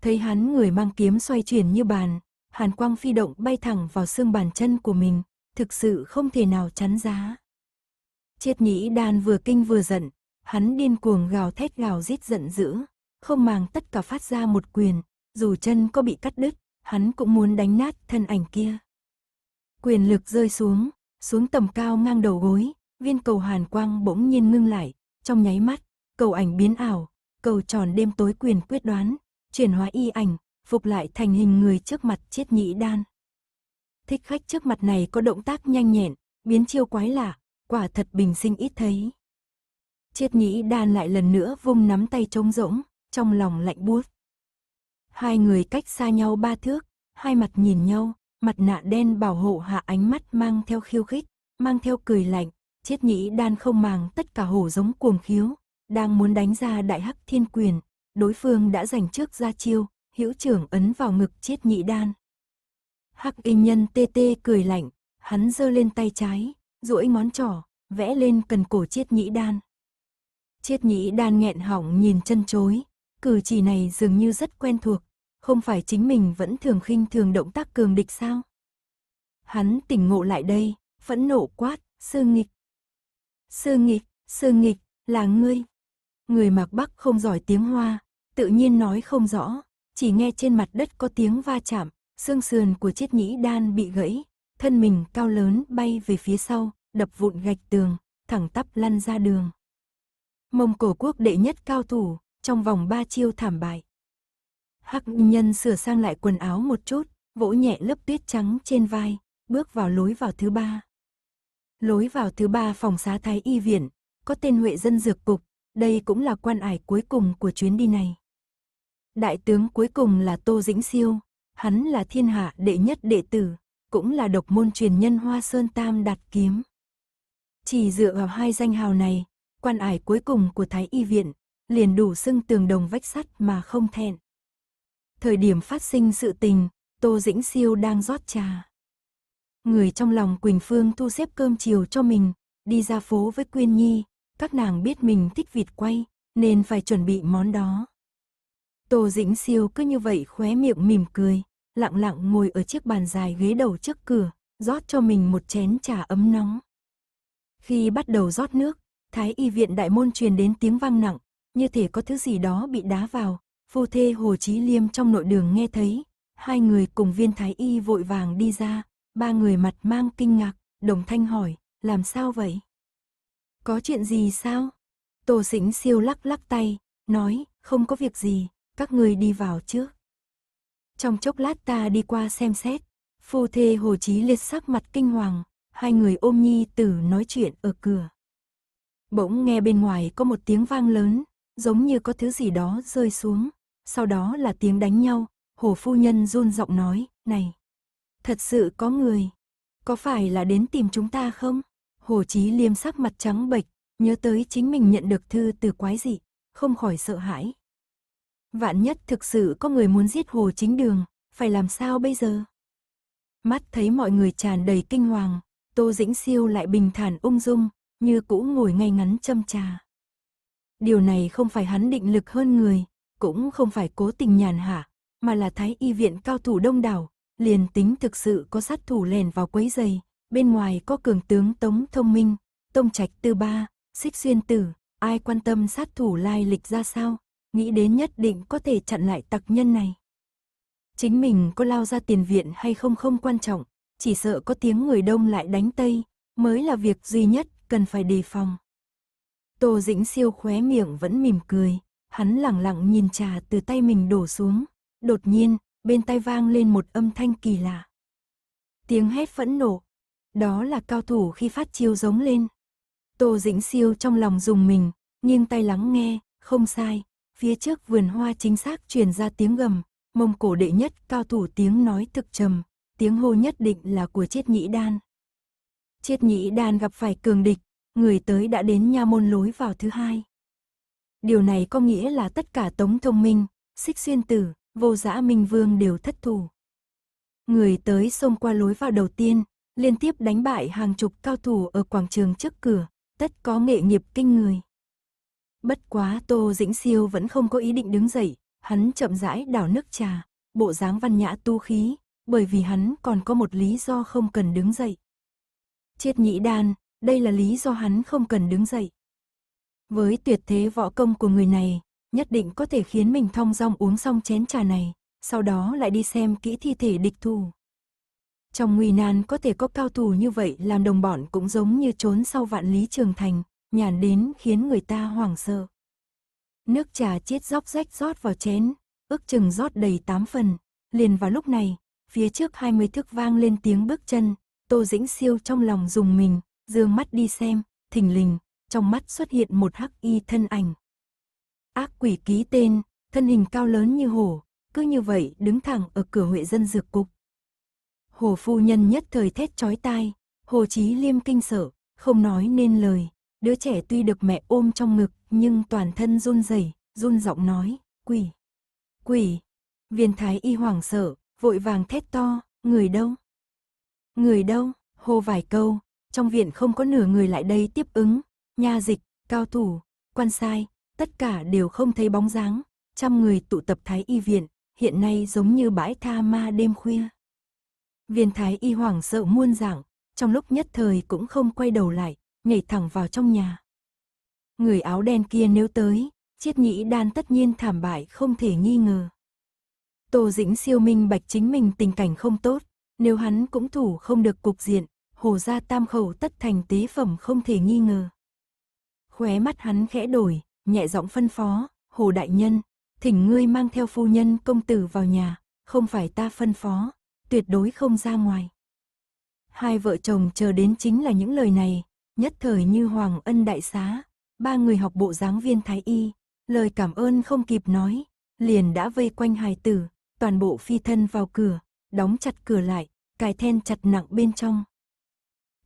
A: Thấy hắn người mang kiếm xoay chuyển như bàn, hàn quang phi động bay thẳng vào xương bàn chân của mình, thực sự không thể nào chắn giá. Triết nhĩ đàn vừa kinh vừa giận, hắn điên cuồng gào thét gào rít giận dữ, không màng tất cả phát ra một quyền, dù chân có bị cắt đứt, hắn cũng muốn đánh nát thân ảnh kia. Quyền lực rơi xuống, xuống tầm cao ngang đầu gối, viên cầu hàn quang bỗng nhiên ngưng lại, trong nháy mắt, cầu ảnh biến ảo, cầu tròn đêm tối quyền quyết đoán, chuyển hóa y ảnh, phục lại thành hình người trước mặt chiết nhị đan. Thích khách trước mặt này có động tác nhanh nhẹn, biến chiêu quái lạ, quả thật bình sinh ít thấy. Chiết nhĩ đan lại lần nữa vung nắm tay trống rỗng, trong lòng lạnh buốt. Hai người cách xa nhau ba thước, hai mặt nhìn nhau, mặt nạ đen bảo hộ hạ ánh mắt mang theo khiêu khích, mang theo cười lạnh, chiết nhĩ đan không màng tất cả hổ giống cuồng khiếu, đang muốn đánh ra đại hắc thiên quyền, đối phương đã giành trước ra chiêu, hữu trưởng ấn vào ngực chiết nhĩ đan. Hắc y nhân tê tê cười lạnh, hắn giơ lên tay trái, duỗi ngón trỏ, vẽ lên cần cổ chiết nhĩ đan. Chiết nhĩ đan nghẹn hỏng nhìn chân chối, cử chỉ này dường như rất quen thuộc, không phải chính mình vẫn thường khinh thường động tác cường địch sao? Hắn tỉnh ngộ lại đây, phẫn nộ quát, sư nghịch. Sư nghịch, sư nghịch, là ngươi. Người mặc bắc không giỏi tiếng hoa, tự nhiên nói không rõ, chỉ nghe trên mặt đất có tiếng va chạm, xương sườn của chiết nhĩ đan bị gãy, thân mình cao lớn bay về phía sau, đập vụn gạch tường, thẳng tắp lăn ra đường. Mông cổ quốc đệ nhất cao thủ, trong vòng ba chiêu thảm bại. Hắc nhân sửa sang lại quần áo một chút, vỗ nhẹ lớp tuyết trắng trên vai, bước vào lối vào thứ ba. Lối vào thứ ba phòng xá thái y viện, có tên Huệ Dân Dược Cục, đây cũng là quan ải cuối cùng của chuyến đi này. Đại tướng cuối cùng là Tô Dĩnh Siêu, hắn là thiên hạ đệ nhất đệ tử, cũng là độc môn truyền nhân Hoa Sơn Tam đặt kiếm. Chỉ dựa vào hai danh hào này, quan ải cuối cùng của Thái Y Viện, liền đủ xưng tường đồng vách sắt mà không thẹn. Thời điểm phát sinh sự tình, Tô Dĩnh Siêu đang rót trà. Người trong lòng Quỳnh Phương thu xếp cơm chiều cho mình, đi ra phố với Quyên Nhi, các nàng biết mình thích vịt quay, nên phải chuẩn bị món đó. Tô Dĩnh Siêu cứ như vậy khóe miệng mỉm cười, lặng lặng ngồi ở chiếc bàn dài ghế đầu trước cửa, rót cho mình một chén trà ấm nóng. Khi bắt đầu rót nước, Thái y viện đại môn truyền đến tiếng vang nặng, như thể có thứ gì đó bị đá vào, Phu thê Hồ Chí Liêm trong nội đường nghe thấy, hai người cùng viên thái y vội vàng đi ra, ba người mặt mang kinh ngạc, đồng thanh hỏi, làm sao vậy? Có chuyện gì sao? Tô Sĩnh siêu lắc lắc tay, nói, không có việc gì, các người đi vào trước. Trong chốc lát ta đi qua xem xét, phu thê Hồ Chí liệt sắc mặt kinh hoàng, hai người ôm nhi tử nói chuyện ở cửa. Bỗng nghe bên ngoài có một tiếng vang lớn, giống như có thứ gì đó rơi xuống sau đó là tiếng đánh nhau, hồ phu nhân run giọng nói, này, thật sự có người, có phải là đến tìm chúng ta không? Hồ Chí Liêm sắc mặt trắng bệch, nhớ tới chính mình nhận được thư từ quái dị, không khỏi sợ hãi. Vạn nhất thực sự có người muốn giết Hồ Chính Đường, phải làm sao bây giờ? Mắt thấy mọi người tràn đầy kinh hoàng, Tô Dĩnh Siêu lại bình thản ung dung, như cũ ngồi ngay ngắn châm trà. Điều này không phải hắn định lực hơn người, cũng không phải cố tình nhàn hạ, mà là thái y viện cao thủ đông đảo, liền tính thực sự có sát thủ lèn vào quấy giày, bên ngoài có cường tướng Tống Thông Minh, Tông Trạch Tư Ba, Xích Xuyên Tử, ai quan tâm sát thủ lai lịch ra sao, nghĩ đến nhất định có thể chặn lại tặc nhân này. Chính mình có lao ra tiền viện hay không không quan trọng, chỉ sợ có tiếng người đông lại đánh Tây, mới là việc duy nhất cần phải đề phòng. Tô Dĩnh siêu khóe miệng vẫn mỉm cười, hắn lẳng lặng nhìn trà từ tay mình đổ xuống. Đột nhiên, bên tai vang lên một âm thanh kỳ lạ. Tiếng hét phẫn nộ. Đó là cao thủ khi phát chiêu giống lên. Tô Dĩnh Siêu trong lòng dùng mình, nghiêng tay lắng nghe, không sai, phía trước vườn hoa chính xác truyền ra tiếng gầm, mông cổ đệ nhất cao thủ tiếng nói thực trầm, tiếng hô nhất định là của chiết nhĩ đan. Chiết nhĩ đan gặp phải cường địch, người tới đã đến nha môn lối vào thứ hai điều này có nghĩa là tất cả Tống Thông Minh, Xích Xuyên Tử, Vô Giã Minh Vương đều thất thủ. Người tới xông qua lối vào đầu tiên, liên tiếp đánh bại hàng chục cao thủ ở quảng trường trước cửa, tất có nghệ nghiệp kinh người. Bất quá Tô Dĩnh Siêu vẫn không có ý định đứng dậy, hắn chậm rãi đảo nước trà, bộ dáng văn nhã tu khí, bởi vì hắn còn có một lý do không cần đứng dậy. chết nhị đan, đây là lý do hắn không cần đứng dậy. Với tuyệt thế võ công của người này, nhất định có thể khiến mình thong dong uống xong chén trà này, sau đó lại đi xem kỹ thi thể địch thủ. Trong nguy nan có thể có cao thủ như vậy làm đồng bọn cũng giống như trốn sau vạn lý trường thành, nhàn đến khiến người ta hoảng sợ. Nước trà chết róc rách rót vào chén, ước chừng rót đầy tám phần, liền vào lúc này, phía trước hai mươi thước vang lên tiếng bước chân, Tô Dĩnh Siêu trong lòng dùng mình, dương mắt đi xem, thình lình, trong mắt xuất hiện một hắc y thân ảnh. Ác quỷ ký tên, thân hình cao lớn như hổ, cứ như vậy đứng thẳng ở cửa Huệ dân dược cục. Hồ phu nhân nhất thời thét chói tai, Hồ Chí Liêm kinh sợ, không nói nên lời. Đứa trẻ tuy được mẹ ôm trong ngực, nhưng toàn thân run rẩy, run giọng nói, "Quỷ! Quỷ!" Viên Thái y hoảng sợ, vội vàng thét to, "Người đâu? Người đâu?" Hô vài câu, trong viện không có nửa người lại đây tiếp ứng, nha dịch, cao thủ, quan sai, tất cả đều không thấy bóng dáng, trăm người tụ tập thái y viện, hiện nay giống như bãi tha ma đêm khuya. Viên thái y hoảng sợ muôn dạng, trong lúc nhất thời cũng không quay đầu lại, nhảy thẳng vào trong nhà. Người áo đen kia nếu tới, chiết nhĩ đan tất nhiên thảm bại không thể nghi ngờ. Tô dĩnh siêu minh bạch chính mình tình cảnh không tốt, nếu hắn cũng thủ không được cục diện, hồ gia tam khẩu tất thành tế phẩm không thể nghi ngờ khóe mắt hắn khẽ đổi, nhẹ giọng phân phó, hồ đại nhân, thỉnh ngươi mang theo phu nhân công tử vào nhà, không phải ta phân phó, tuyệt đối không ra ngoài. Hai vợ chồng chờ đến chính là những lời này, nhất thời như Hoàng Ân Đại Xá, ba người học bộ giáng viên Thái Y, lời cảm ơn không kịp nói, liền đã vây quanh hài tử, toàn bộ phi thân vào cửa, đóng chặt cửa lại, cài then chặt nặng bên trong.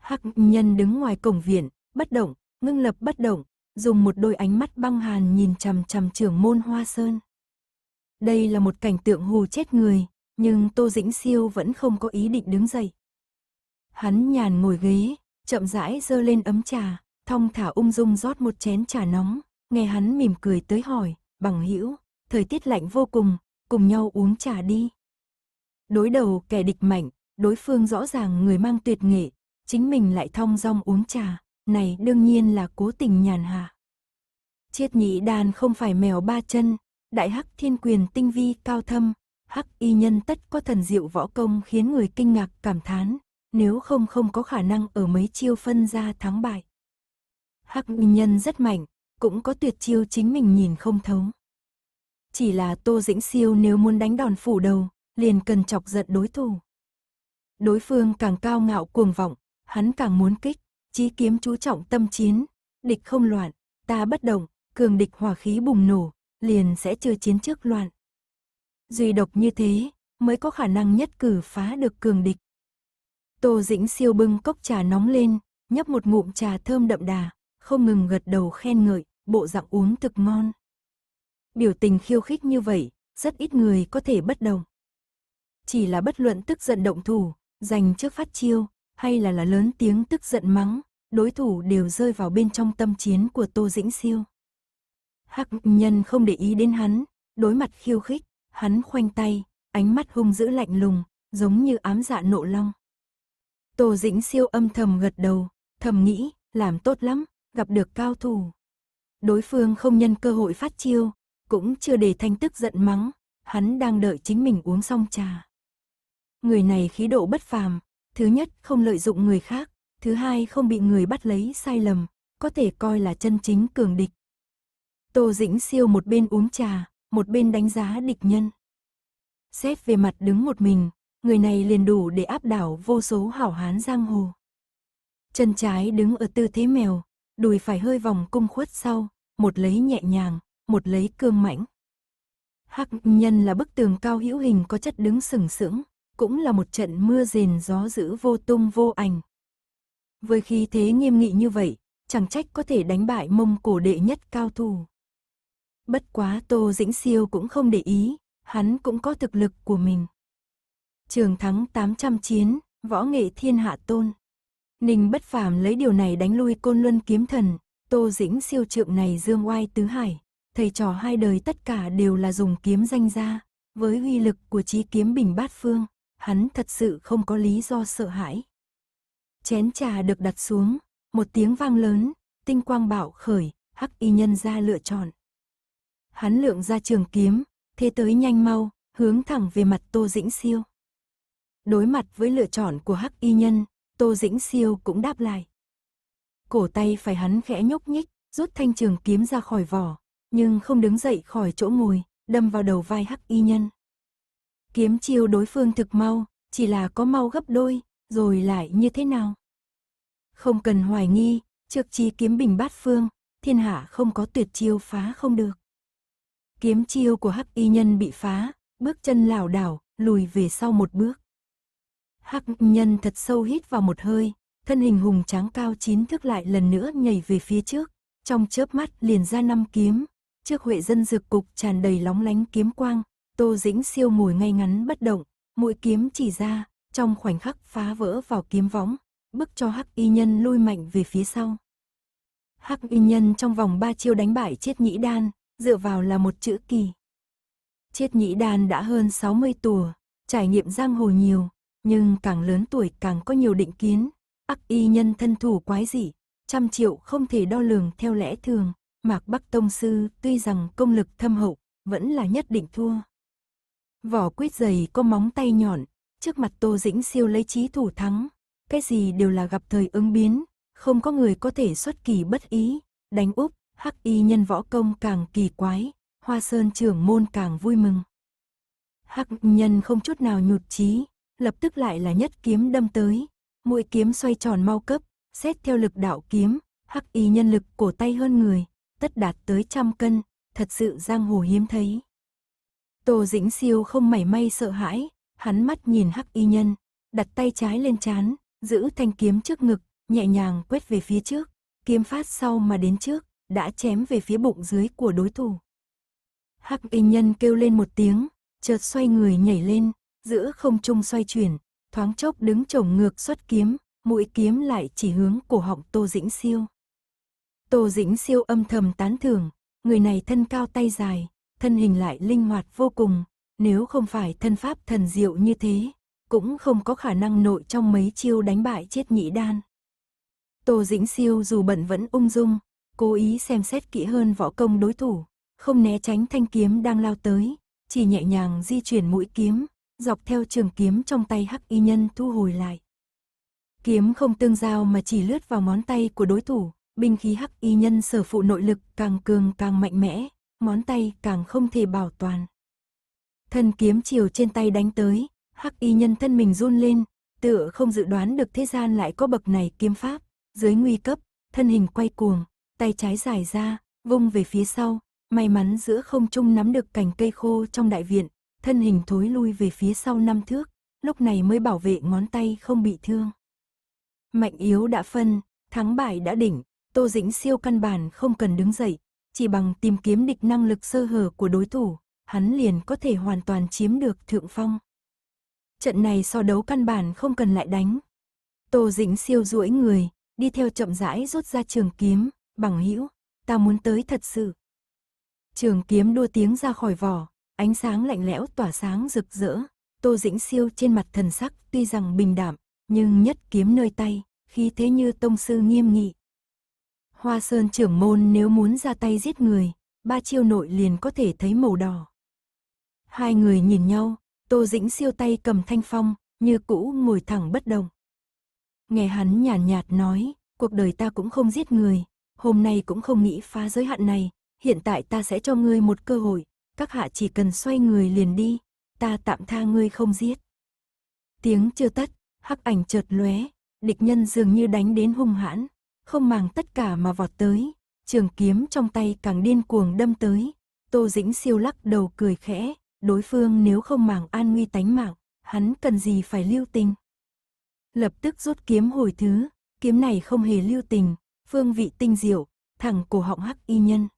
A: Hắc nhân đứng ngoài cổng viện, bất động, ngưng lập bất động, dùng một đôi ánh mắt băng hàn nhìn chằm chằm trưởng môn Hoa Sơn. Đây là một cảnh tượng hù chết người, nhưng Tô Dĩnh Siêu vẫn không có ý định đứng dậy. Hắn nhàn ngồi ghế, chậm rãi dơ lên ấm trà, thong thả ung dung rót một chén trà nóng, nghe hắn mỉm cười tới hỏi, bằng hữu thời tiết lạnh vô cùng, cùng nhau uống trà đi. Đối đầu kẻ địch mạnh, đối phương rõ ràng người mang tuyệt nghệ, chính mình lại thong dong uống trà, này đương nhiên là cố tình nhàn hạ. Chiết nhị đàn không phải mèo ba chân, đại hắc thiên quyền tinh vi cao thâm, hắc y nhân tất có thần diệu võ công khiến người kinh ngạc cảm thán, nếu không không có khả năng ở mấy chiêu phân ra thắng bại. Hắc y nhân rất mạnh, cũng có tuyệt chiêu chính mình nhìn không thấu. Chỉ là Tô Dĩnh Siêu nếu muốn đánh đòn phủ đầu, liền cần chọc giận đối thủ. Đối phương càng cao ngạo cuồng vọng, hắn càng muốn kích. Chí kiếm chú trọng tâm chiến, địch không loạn, ta bất động, cường địch hỏa khí bùng nổ, liền sẽ chưa chiến trước loạn. Duy độc như thế, mới có khả năng nhất cử phá được cường địch. Tô Dĩnh siêu bưng cốc trà nóng lên, nhấp một ngụm trà thơm đậm đà, không ngừng gật đầu khen ngợi, bộ dạng uống thực ngon. Biểu tình khiêu khích như vậy, rất ít người có thể bất đồng. Chỉ là bất luận tức giận động thủ, dành trước phát chiêu, hay là là lớn tiếng tức giận mắng, đối thủ đều rơi vào bên trong tâm chiến của Tô Dĩnh Siêu. Hắc nhân không để ý đến hắn, đối mặt khiêu khích, hắn khoanh tay, ánh mắt hung dữ lạnh lùng, giống như ám dạ nộ long. Tô Dĩnh Siêu âm thầm gật đầu, thầm nghĩ, làm tốt lắm, gặp được cao thủ. Đối phương không nhân cơ hội phát chiêu, cũng chưa để thanh tức giận mắng, hắn đang đợi chính mình uống xong trà. Người này khí độ bất phàm, Thứ nhất, không lợi dụng người khác. Thứ hai, không bị người bắt lấy sai lầm, có thể coi là chân chính cường địch. Tô Dĩnh siêu một bên uống trà, một bên đánh giá địch nhân. Xét về mặt đứng một mình, người này liền đủ để áp đảo vô số hảo hán giang hồ. Chân trái đứng ở tư thế mèo, đùi phải hơi vòng cung khuất sau, một lấy nhẹ nhàng, một lấy cương mãnh. Hắc nhân là bức tường cao hữu hình có chất đứng sừng sững, cũng là một trận mưa rền gió dữ vô tung vô ảnh. Với khí thế nghiêm nghị như vậy, chẳng trách có thể đánh bại mông cổ đệ nhất cao thủ. Bất quá Tô Dĩnh Siêu cũng không để ý, hắn cũng có thực lực của mình. Trường thắng 800 chiến, võ nghệ thiên hạ tôn. Ninh bất phàm lấy điều này đánh lui côn luân kiếm thần, Tô Dĩnh Siêu trượng này dương oai tứ hải. Thầy trò hai đời tất cả đều là dùng kiếm danh gia, với uy lực của chí kiếm bình bát phương, hắn thật sự không có lý do sợ hãi. Chén trà được đặt xuống, một tiếng vang lớn, tinh quang bạo khởi, hắc y nhân ra lựa chọn. Hắn lượng ra trường kiếm, thế tới nhanh mau, hướng thẳng về mặt Tô Dĩnh Siêu. Đối mặt với lựa chọn của hắc y nhân, Tô Dĩnh Siêu cũng đáp lại. Cổ tay phải hắn khẽ nhúc nhích, rút thanh trường kiếm ra khỏi vỏ, nhưng không đứng dậy khỏi chỗ ngồi, đâm vào đầu vai hắc y nhân. Kiếm chiêu đối phương thực mau, chỉ là có mau gấp đôi, rồi lại như thế nào? Không cần hoài nghi, trược chi kiếm bình bát phương, thiên hạ không có tuyệt chiêu phá không được. Kiếm chiêu của hắc y nhân bị phá, bước chân lảo đảo, lùi về sau một bước. Hắc nhân thật sâu hít vào một hơi, thân hình hùng tráng cao chín thước lại lần nữa nhảy về phía trước, trong chớp mắt liền ra năm kiếm, trước huệ dân dược cục tràn đầy lóng lánh kiếm quang, Tô Dĩnh siêu ngồi ngay ngắn bất động, mũi kiếm chỉ ra, trong khoảnh khắc phá vỡ vào kiếm võng, bức cho Hắc Y Nhân lui mạnh về phía sau. Hắc Y Nhân trong vòng ba chiêu đánh bại Chiết Nhĩ Đan, dựa vào là một chữ kỳ. Chiết Nhĩ Đan đã hơn 60 tuổi, trải nghiệm giang hồ nhiều, nhưng càng lớn tuổi càng có nhiều định kiến, Hắc Y Nhân thân thủ quái dị, trăm triệu không thể đo lường theo lẽ thường, Mạc Bắc Tông Sư tuy rằng công lực thâm hậu, vẫn là nhất định thua. Vỏ quýt dày có móng tay nhọn, trước mặt Tô Dĩnh siêu lấy trí thủ thắng. Cái gì đều là gặp thời ứng biến, không có người có thể xuất kỳ bất ý, đánh úp, hắc y nhân võ công càng kỳ quái, hoa sơn trưởng môn càng vui mừng. Hắc nhân không chút nào nhụt chí, lập tức lại là nhất kiếm đâm tới, mũi kiếm xoay tròn mau cấp, xét theo lực đạo kiếm, hắc y nhân lực cổ tay hơn người, tất đạt tới trăm cân, thật sự giang hồ hiếm thấy. Tô Dĩnh Siêu không mảy may sợ hãi, hắn mắt nhìn hắc y nhân, đặt tay trái lên chán, giữ thanh kiếm trước ngực, nhẹ nhàng quét về phía trước, kiếm phát sau mà đến trước, đã chém về phía bụng dưới của đối thủ. Hắc y nhân kêu lên một tiếng, chợt xoay người nhảy lên, giữ không trung xoay chuyển, thoáng chốc đứng chổng ngược xuất kiếm, mũi kiếm lại chỉ hướng cổ họng Tô Dĩnh Siêu. Tô Dĩnh Siêu âm thầm tán thưởng, người này thân cao tay dài, thân hình lại linh hoạt vô cùng, nếu không phải thân pháp thần diệu như thế, cũng không có khả năng nội trong mấy chiêu đánh bại chết nhị đan. Tô Dĩnh Siêu dù bận vẫn ung dung, cố ý xem xét kỹ hơn võ công đối thủ, không né tránh thanh kiếm đang lao tới, chỉ nhẹ nhàng di chuyển mũi kiếm, dọc theo trường kiếm trong tay hắc y nhân thu hồi lại. Kiếm không tương giao mà chỉ lướt vào món tay của đối thủ, binh khí hắc y nhân sở phụ nội lực càng cường càng mạnh mẽ, ngón tay càng không thể bảo toàn. Thân kiếm chiều trên tay đánh tới, hắc y nhân thân mình run lên, tựa không dự đoán được thế gian lại có bậc này kiếm pháp, dưới nguy cấp, thân hình quay cuồng, tay trái dài ra, vung về phía sau, may mắn giữa không trung nắm được cành cây khô trong đại viện, thân hình thối lui về phía sau năm thước, lúc này mới bảo vệ ngón tay không bị thương. Mạnh yếu đã phân, thắng bại đã đỉnh, Tô Dĩnh siêu căn bản không cần đứng dậy, chỉ bằng tìm kiếm địch năng lực sơ hở của đối thủ, hắn liền có thể hoàn toàn chiếm được thượng phong. Trận này so đấu căn bản không cần lại đánh. Tô Dĩnh siêu duỗi người, đi theo chậm rãi rút ra trường kiếm, bằng hữu, ta muốn tới thật sự. Trường kiếm đua tiếng ra khỏi vỏ, ánh sáng lạnh lẽo tỏa sáng rực rỡ, Tô Dĩnh siêu trên mặt thần sắc tuy rằng bình đảm, nhưng nhất kiếm nơi tay, khí thế như tông sư nghiêm nghị, Hoa sơn trưởng môn nếu muốn ra tay giết người, ba chiêu nội liền có thể thấy màu đỏ. Hai người nhìn nhau, Tô Dĩnh siêu tay cầm thanh phong, như cũ ngồi thẳng bất động. Nghe hắn nhàn nhạt, nhạt nói, cuộc đời ta cũng không giết người, hôm nay cũng không nghĩ phá giới hạn này, hiện tại ta sẽ cho ngươi một cơ hội, các hạ chỉ cần xoay người liền đi, ta tạm tha ngươi không giết. Tiếng chưa tắt, hắc ảnh chợt lóe, địch nhân dường như đánh đến hung hãn, không màng tất cả mà vọt tới, trường kiếm trong tay càng điên cuồng đâm tới. Tô Dĩnh siêu lắc đầu cười khẽ, đối phương nếu không màng an nguy tánh mạng, hắn cần gì phải lưu tình. Lập tức rút kiếm hồi thứ, kiếm này không hề lưu tình, phương vị tinh diệu, thẳng cổ họng hắc y nhân.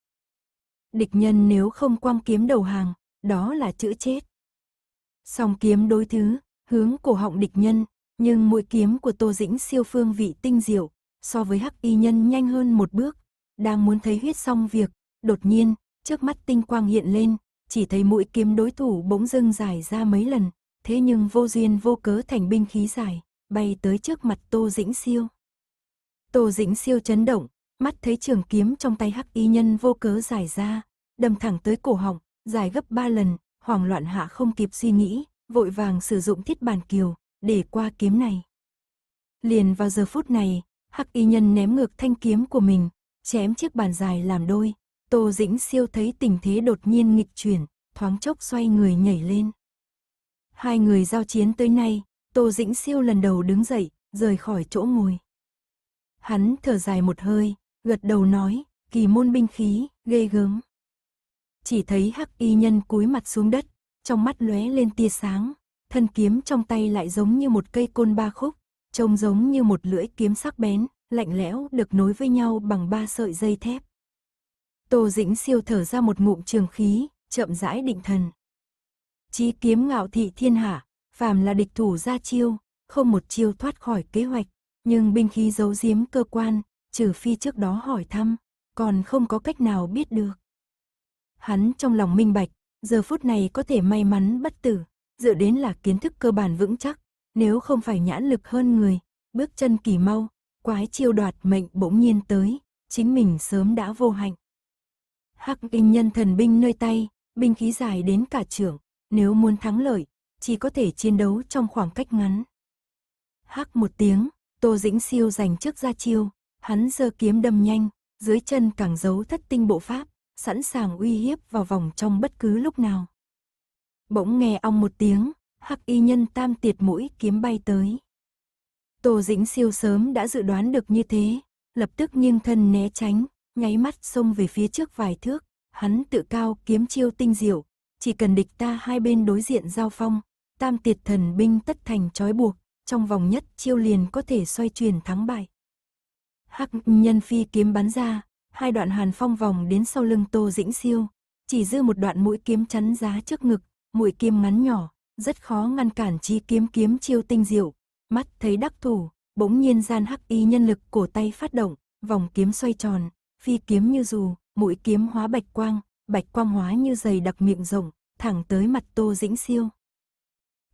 A: Địch nhân nếu không quang kiếm đầu hàng, đó là chữ chết. Song kiếm đối thứ, hướng cổ họng địch nhân, nhưng mũi kiếm của Tô Dĩnh siêu phương vị tinh diệu, so với hắc y nhân nhanh hơn một bước, đang muốn thấy huyết xong việc, đột nhiên, trước mắt tinh quang hiện lên, chỉ thấy mũi kiếm đối thủ bỗng dưng dài ra mấy lần, thế nhưng vô duyên vô cớ thành binh khí dài, bay tới trước mặt Tô Dĩnh Siêu. Tô Dĩnh Siêu chấn động, mắt thấy trường kiếm trong tay hắc y nhân vô cớ dài ra, đâm thẳng tới cổ họng, dài gấp ba lần, hoảng loạn hạ không kịp suy nghĩ, vội vàng sử dụng thiết bản kiều, để qua kiếm này. Liền vào giờ phút này, Hắc y nhân ném ngược thanh kiếm của mình, chém chiếc bàn dài làm đôi. Tô Dĩnh siêu thấy tình thế đột nhiên nghịch chuyển, thoáng chốc xoay người nhảy lên. Hai người giao chiến tới nay, Tô Dĩnh siêu lần đầu đứng dậy, rời khỏi chỗ ngồi. Hắn thở dài một hơi, gật đầu nói, kỳ môn binh khí, ghê gớm. Chỉ thấy hắc y nhân cúi mặt xuống đất, trong mắt lóe lên tia sáng, thân kiếm trong tay lại giống như một cây côn ba khúc, trông giống như một lưỡi kiếm sắc bén, lạnh lẽo được nối với nhau bằng ba sợi dây thép. Tô Dĩnh siêu thở ra một ngụm trường khí, chậm rãi định thần. Chí kiếm ngạo thị thiên hạ, phàm là địch thủ ra chiêu, không một chiêu thoát khỏi kế hoạch, nhưng binh khí giấu giếm cơ quan, trừ phi trước đó hỏi thăm, còn không có cách nào biết được. Hắn trong lòng minh bạch, giờ phút này có thể may mắn bất tử, dựa đến là kiến thức cơ bản vững chắc, nếu không phải nhãn lực hơn người, bước chân kỳ mau, quái chiêu đoạt mệnh bỗng nhiên tới, chính mình sớm đã vô hạnh. Hắc kinh nhân thần binh nơi tay, binh khí dài đến cả trưởng, nếu muốn thắng lợi, chỉ có thể chiến đấu trong khoảng cách ngắn. Hắc một tiếng, Tô Dĩnh siêu giành trước ra chiêu, hắn giơ kiếm đâm nhanh, dưới chân càng giấu thất tinh bộ pháp, sẵn sàng uy hiếp vào vòng trong bất cứ lúc nào. Bỗng nghe ong một tiếng, hắc y nhân tam tiệt mũi kiếm bay tới. Tô Dĩnh siêu sớm đã dự đoán được như thế, lập tức nghiêng thân né tránh, nháy mắt xông về phía trước vài thước, hắn tự cao kiếm chiêu tinh diệu, chỉ cần địch ta hai bên đối diện giao phong, tam tiệt thần binh tất thành trói buộc, trong vòng nhất chiêu liền có thể xoay chuyển thắng bại. Hắc nhân phi kiếm bắn ra, hai đoạn hàn phong vòng đến sau lưng Tô Dĩnh siêu, chỉ dư một đoạn mũi kiếm chắn giá trước ngực, mũi kiếm ngắn nhỏ, rất khó ngăn cản chi kiếm kiếm chiêu tinh diệu. Mắt thấy đắc thủ, bỗng nhiên gian hắc y nhân lực cổ tay phát động, vòng kiếm xoay tròn, phi kiếm như dù, mũi kiếm hóa bạch quang, bạch quang hóa như dày đặc miệng rộng, thẳng tới mặt Tô Dĩnh Siêu.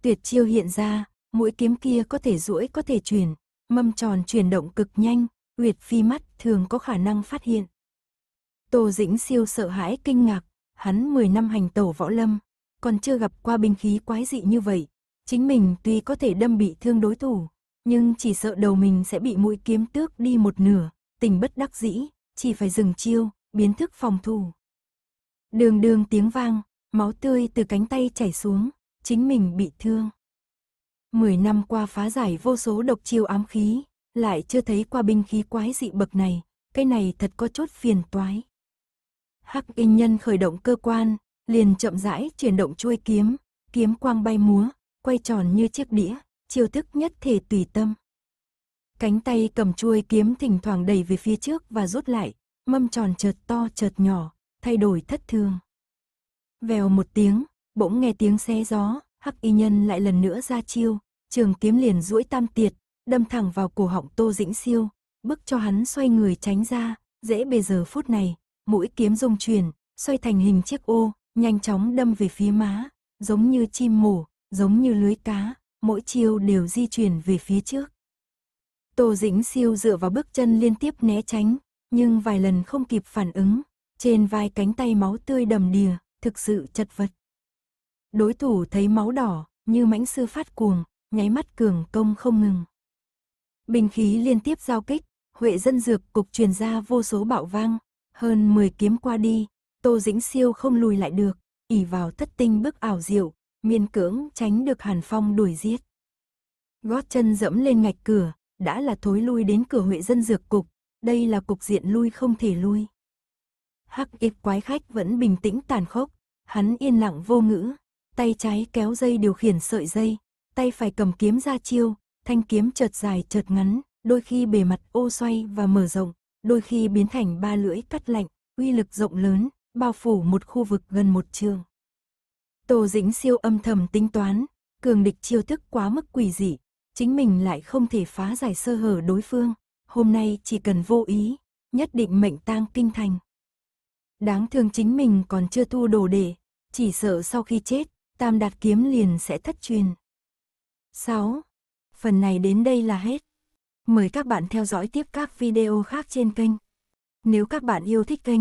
A: Tuyệt chiêu hiện ra, mũi kiếm kia có thể duỗi có thể chuyển, mâm tròn chuyển động cực nhanh, Uyệt Phi mắt thường có khả năng phát hiện. Tô Dĩnh Siêu sợ hãi kinh ngạc, hắn 10 năm hành tẩu võ lâm, còn chưa gặp qua binh khí quái dị như vậy. Chính mình tuy có thể đâm bị thương đối thủ, nhưng chỉ sợ đầu mình sẽ bị mũi kiếm tước đi một nửa, tình bất đắc dĩ, chỉ phải dừng chiêu, biến thức phòng thủ. Đường đường tiếng vang, máu tươi từ cánh tay chảy xuống, chính mình bị thương. Mười năm qua phá giải vô số độc chiêu ám khí, lại chưa thấy qua binh khí quái dị bậc này, cái này thật có chốt phiền toái. Hắc in nhân khởi động cơ quan, liền chậm rãi chuyển động chuôi kiếm, kiếm quang bay múa, quay tròn như chiếc đĩa, chiêu thức nhất thể tùy tâm. Cánh tay cầm chuôi kiếm thỉnh thoảng đẩy về phía trước và rút lại, mâm tròn chợt to chợt nhỏ, thay đổi thất thường. Vèo một tiếng, bỗng nghe tiếng xé gió, hắc y nhân lại lần nữa ra chiêu, trường kiếm liền duỗi tam tiệt, đâm thẳng vào cổ họng Tô Dĩnh Siêu, bức cho hắn xoay người tránh ra, dễ bề giờ phút này, mũi kiếm rung chuyển, xoay thành hình chiếc ô, nhanh chóng đâm về phía má, giống như chim mổ, giống như lưới cá, mỗi chiêu đều di chuyển về phía trước. Tô Dĩnh siêu dựa vào bước chân liên tiếp né tránh, nhưng vài lần không kịp phản ứng, trên vai cánh tay máu tươi đầm đìa, thực sự chật vật. Đối thủ thấy máu đỏ, như mãnh sư phát cuồng, nháy mắt cường công không ngừng. Bình khí liên tiếp giao kích, Huệ dân dược cục truyền ra vô số bạo vang, hơn 10 kiếm qua đi, Tô Dĩnh Siêu không lùi lại được, ỉ vào thất tinh bức ảo diệu, miên cưỡng tránh được Hàn Phong đuổi giết. Gót chân dẫm lên ngạch cửa, đã là thối lui đến cửa Huệ dân dược cục, đây là cục diện lui không thể lui. Hắc ít quái khách vẫn bình tĩnh tàn khốc, hắn yên lặng vô ngữ, tay trái kéo dây điều khiển sợi dây, tay phải cầm kiếm ra chiêu, thanh kiếm chợt dài chợt ngắn, đôi khi bề mặt ô xoay và mở rộng, đôi khi biến thành ba lưỡi cắt lạnh, uy lực rộng lớn, bao phủ một khu vực gần một trường. Tô Dĩnh siêu âm thầm tính toán, cường địch chiêu thức quá mức quỷ dị, chính mình lại không thể phá giải sơ hở đối phương, hôm nay chỉ cần vô ý, nhất định mệnh tang kinh thành. Đáng thương chính mình còn chưa thu đồ để, chỉ sợ sau khi chết, tam đạt kiếm liền sẽ thất truyền. 6. Phần này đến đây là hết. Mời các bạn theo dõi tiếp các video khác trên kênh. Nếu các bạn yêu thích kênh,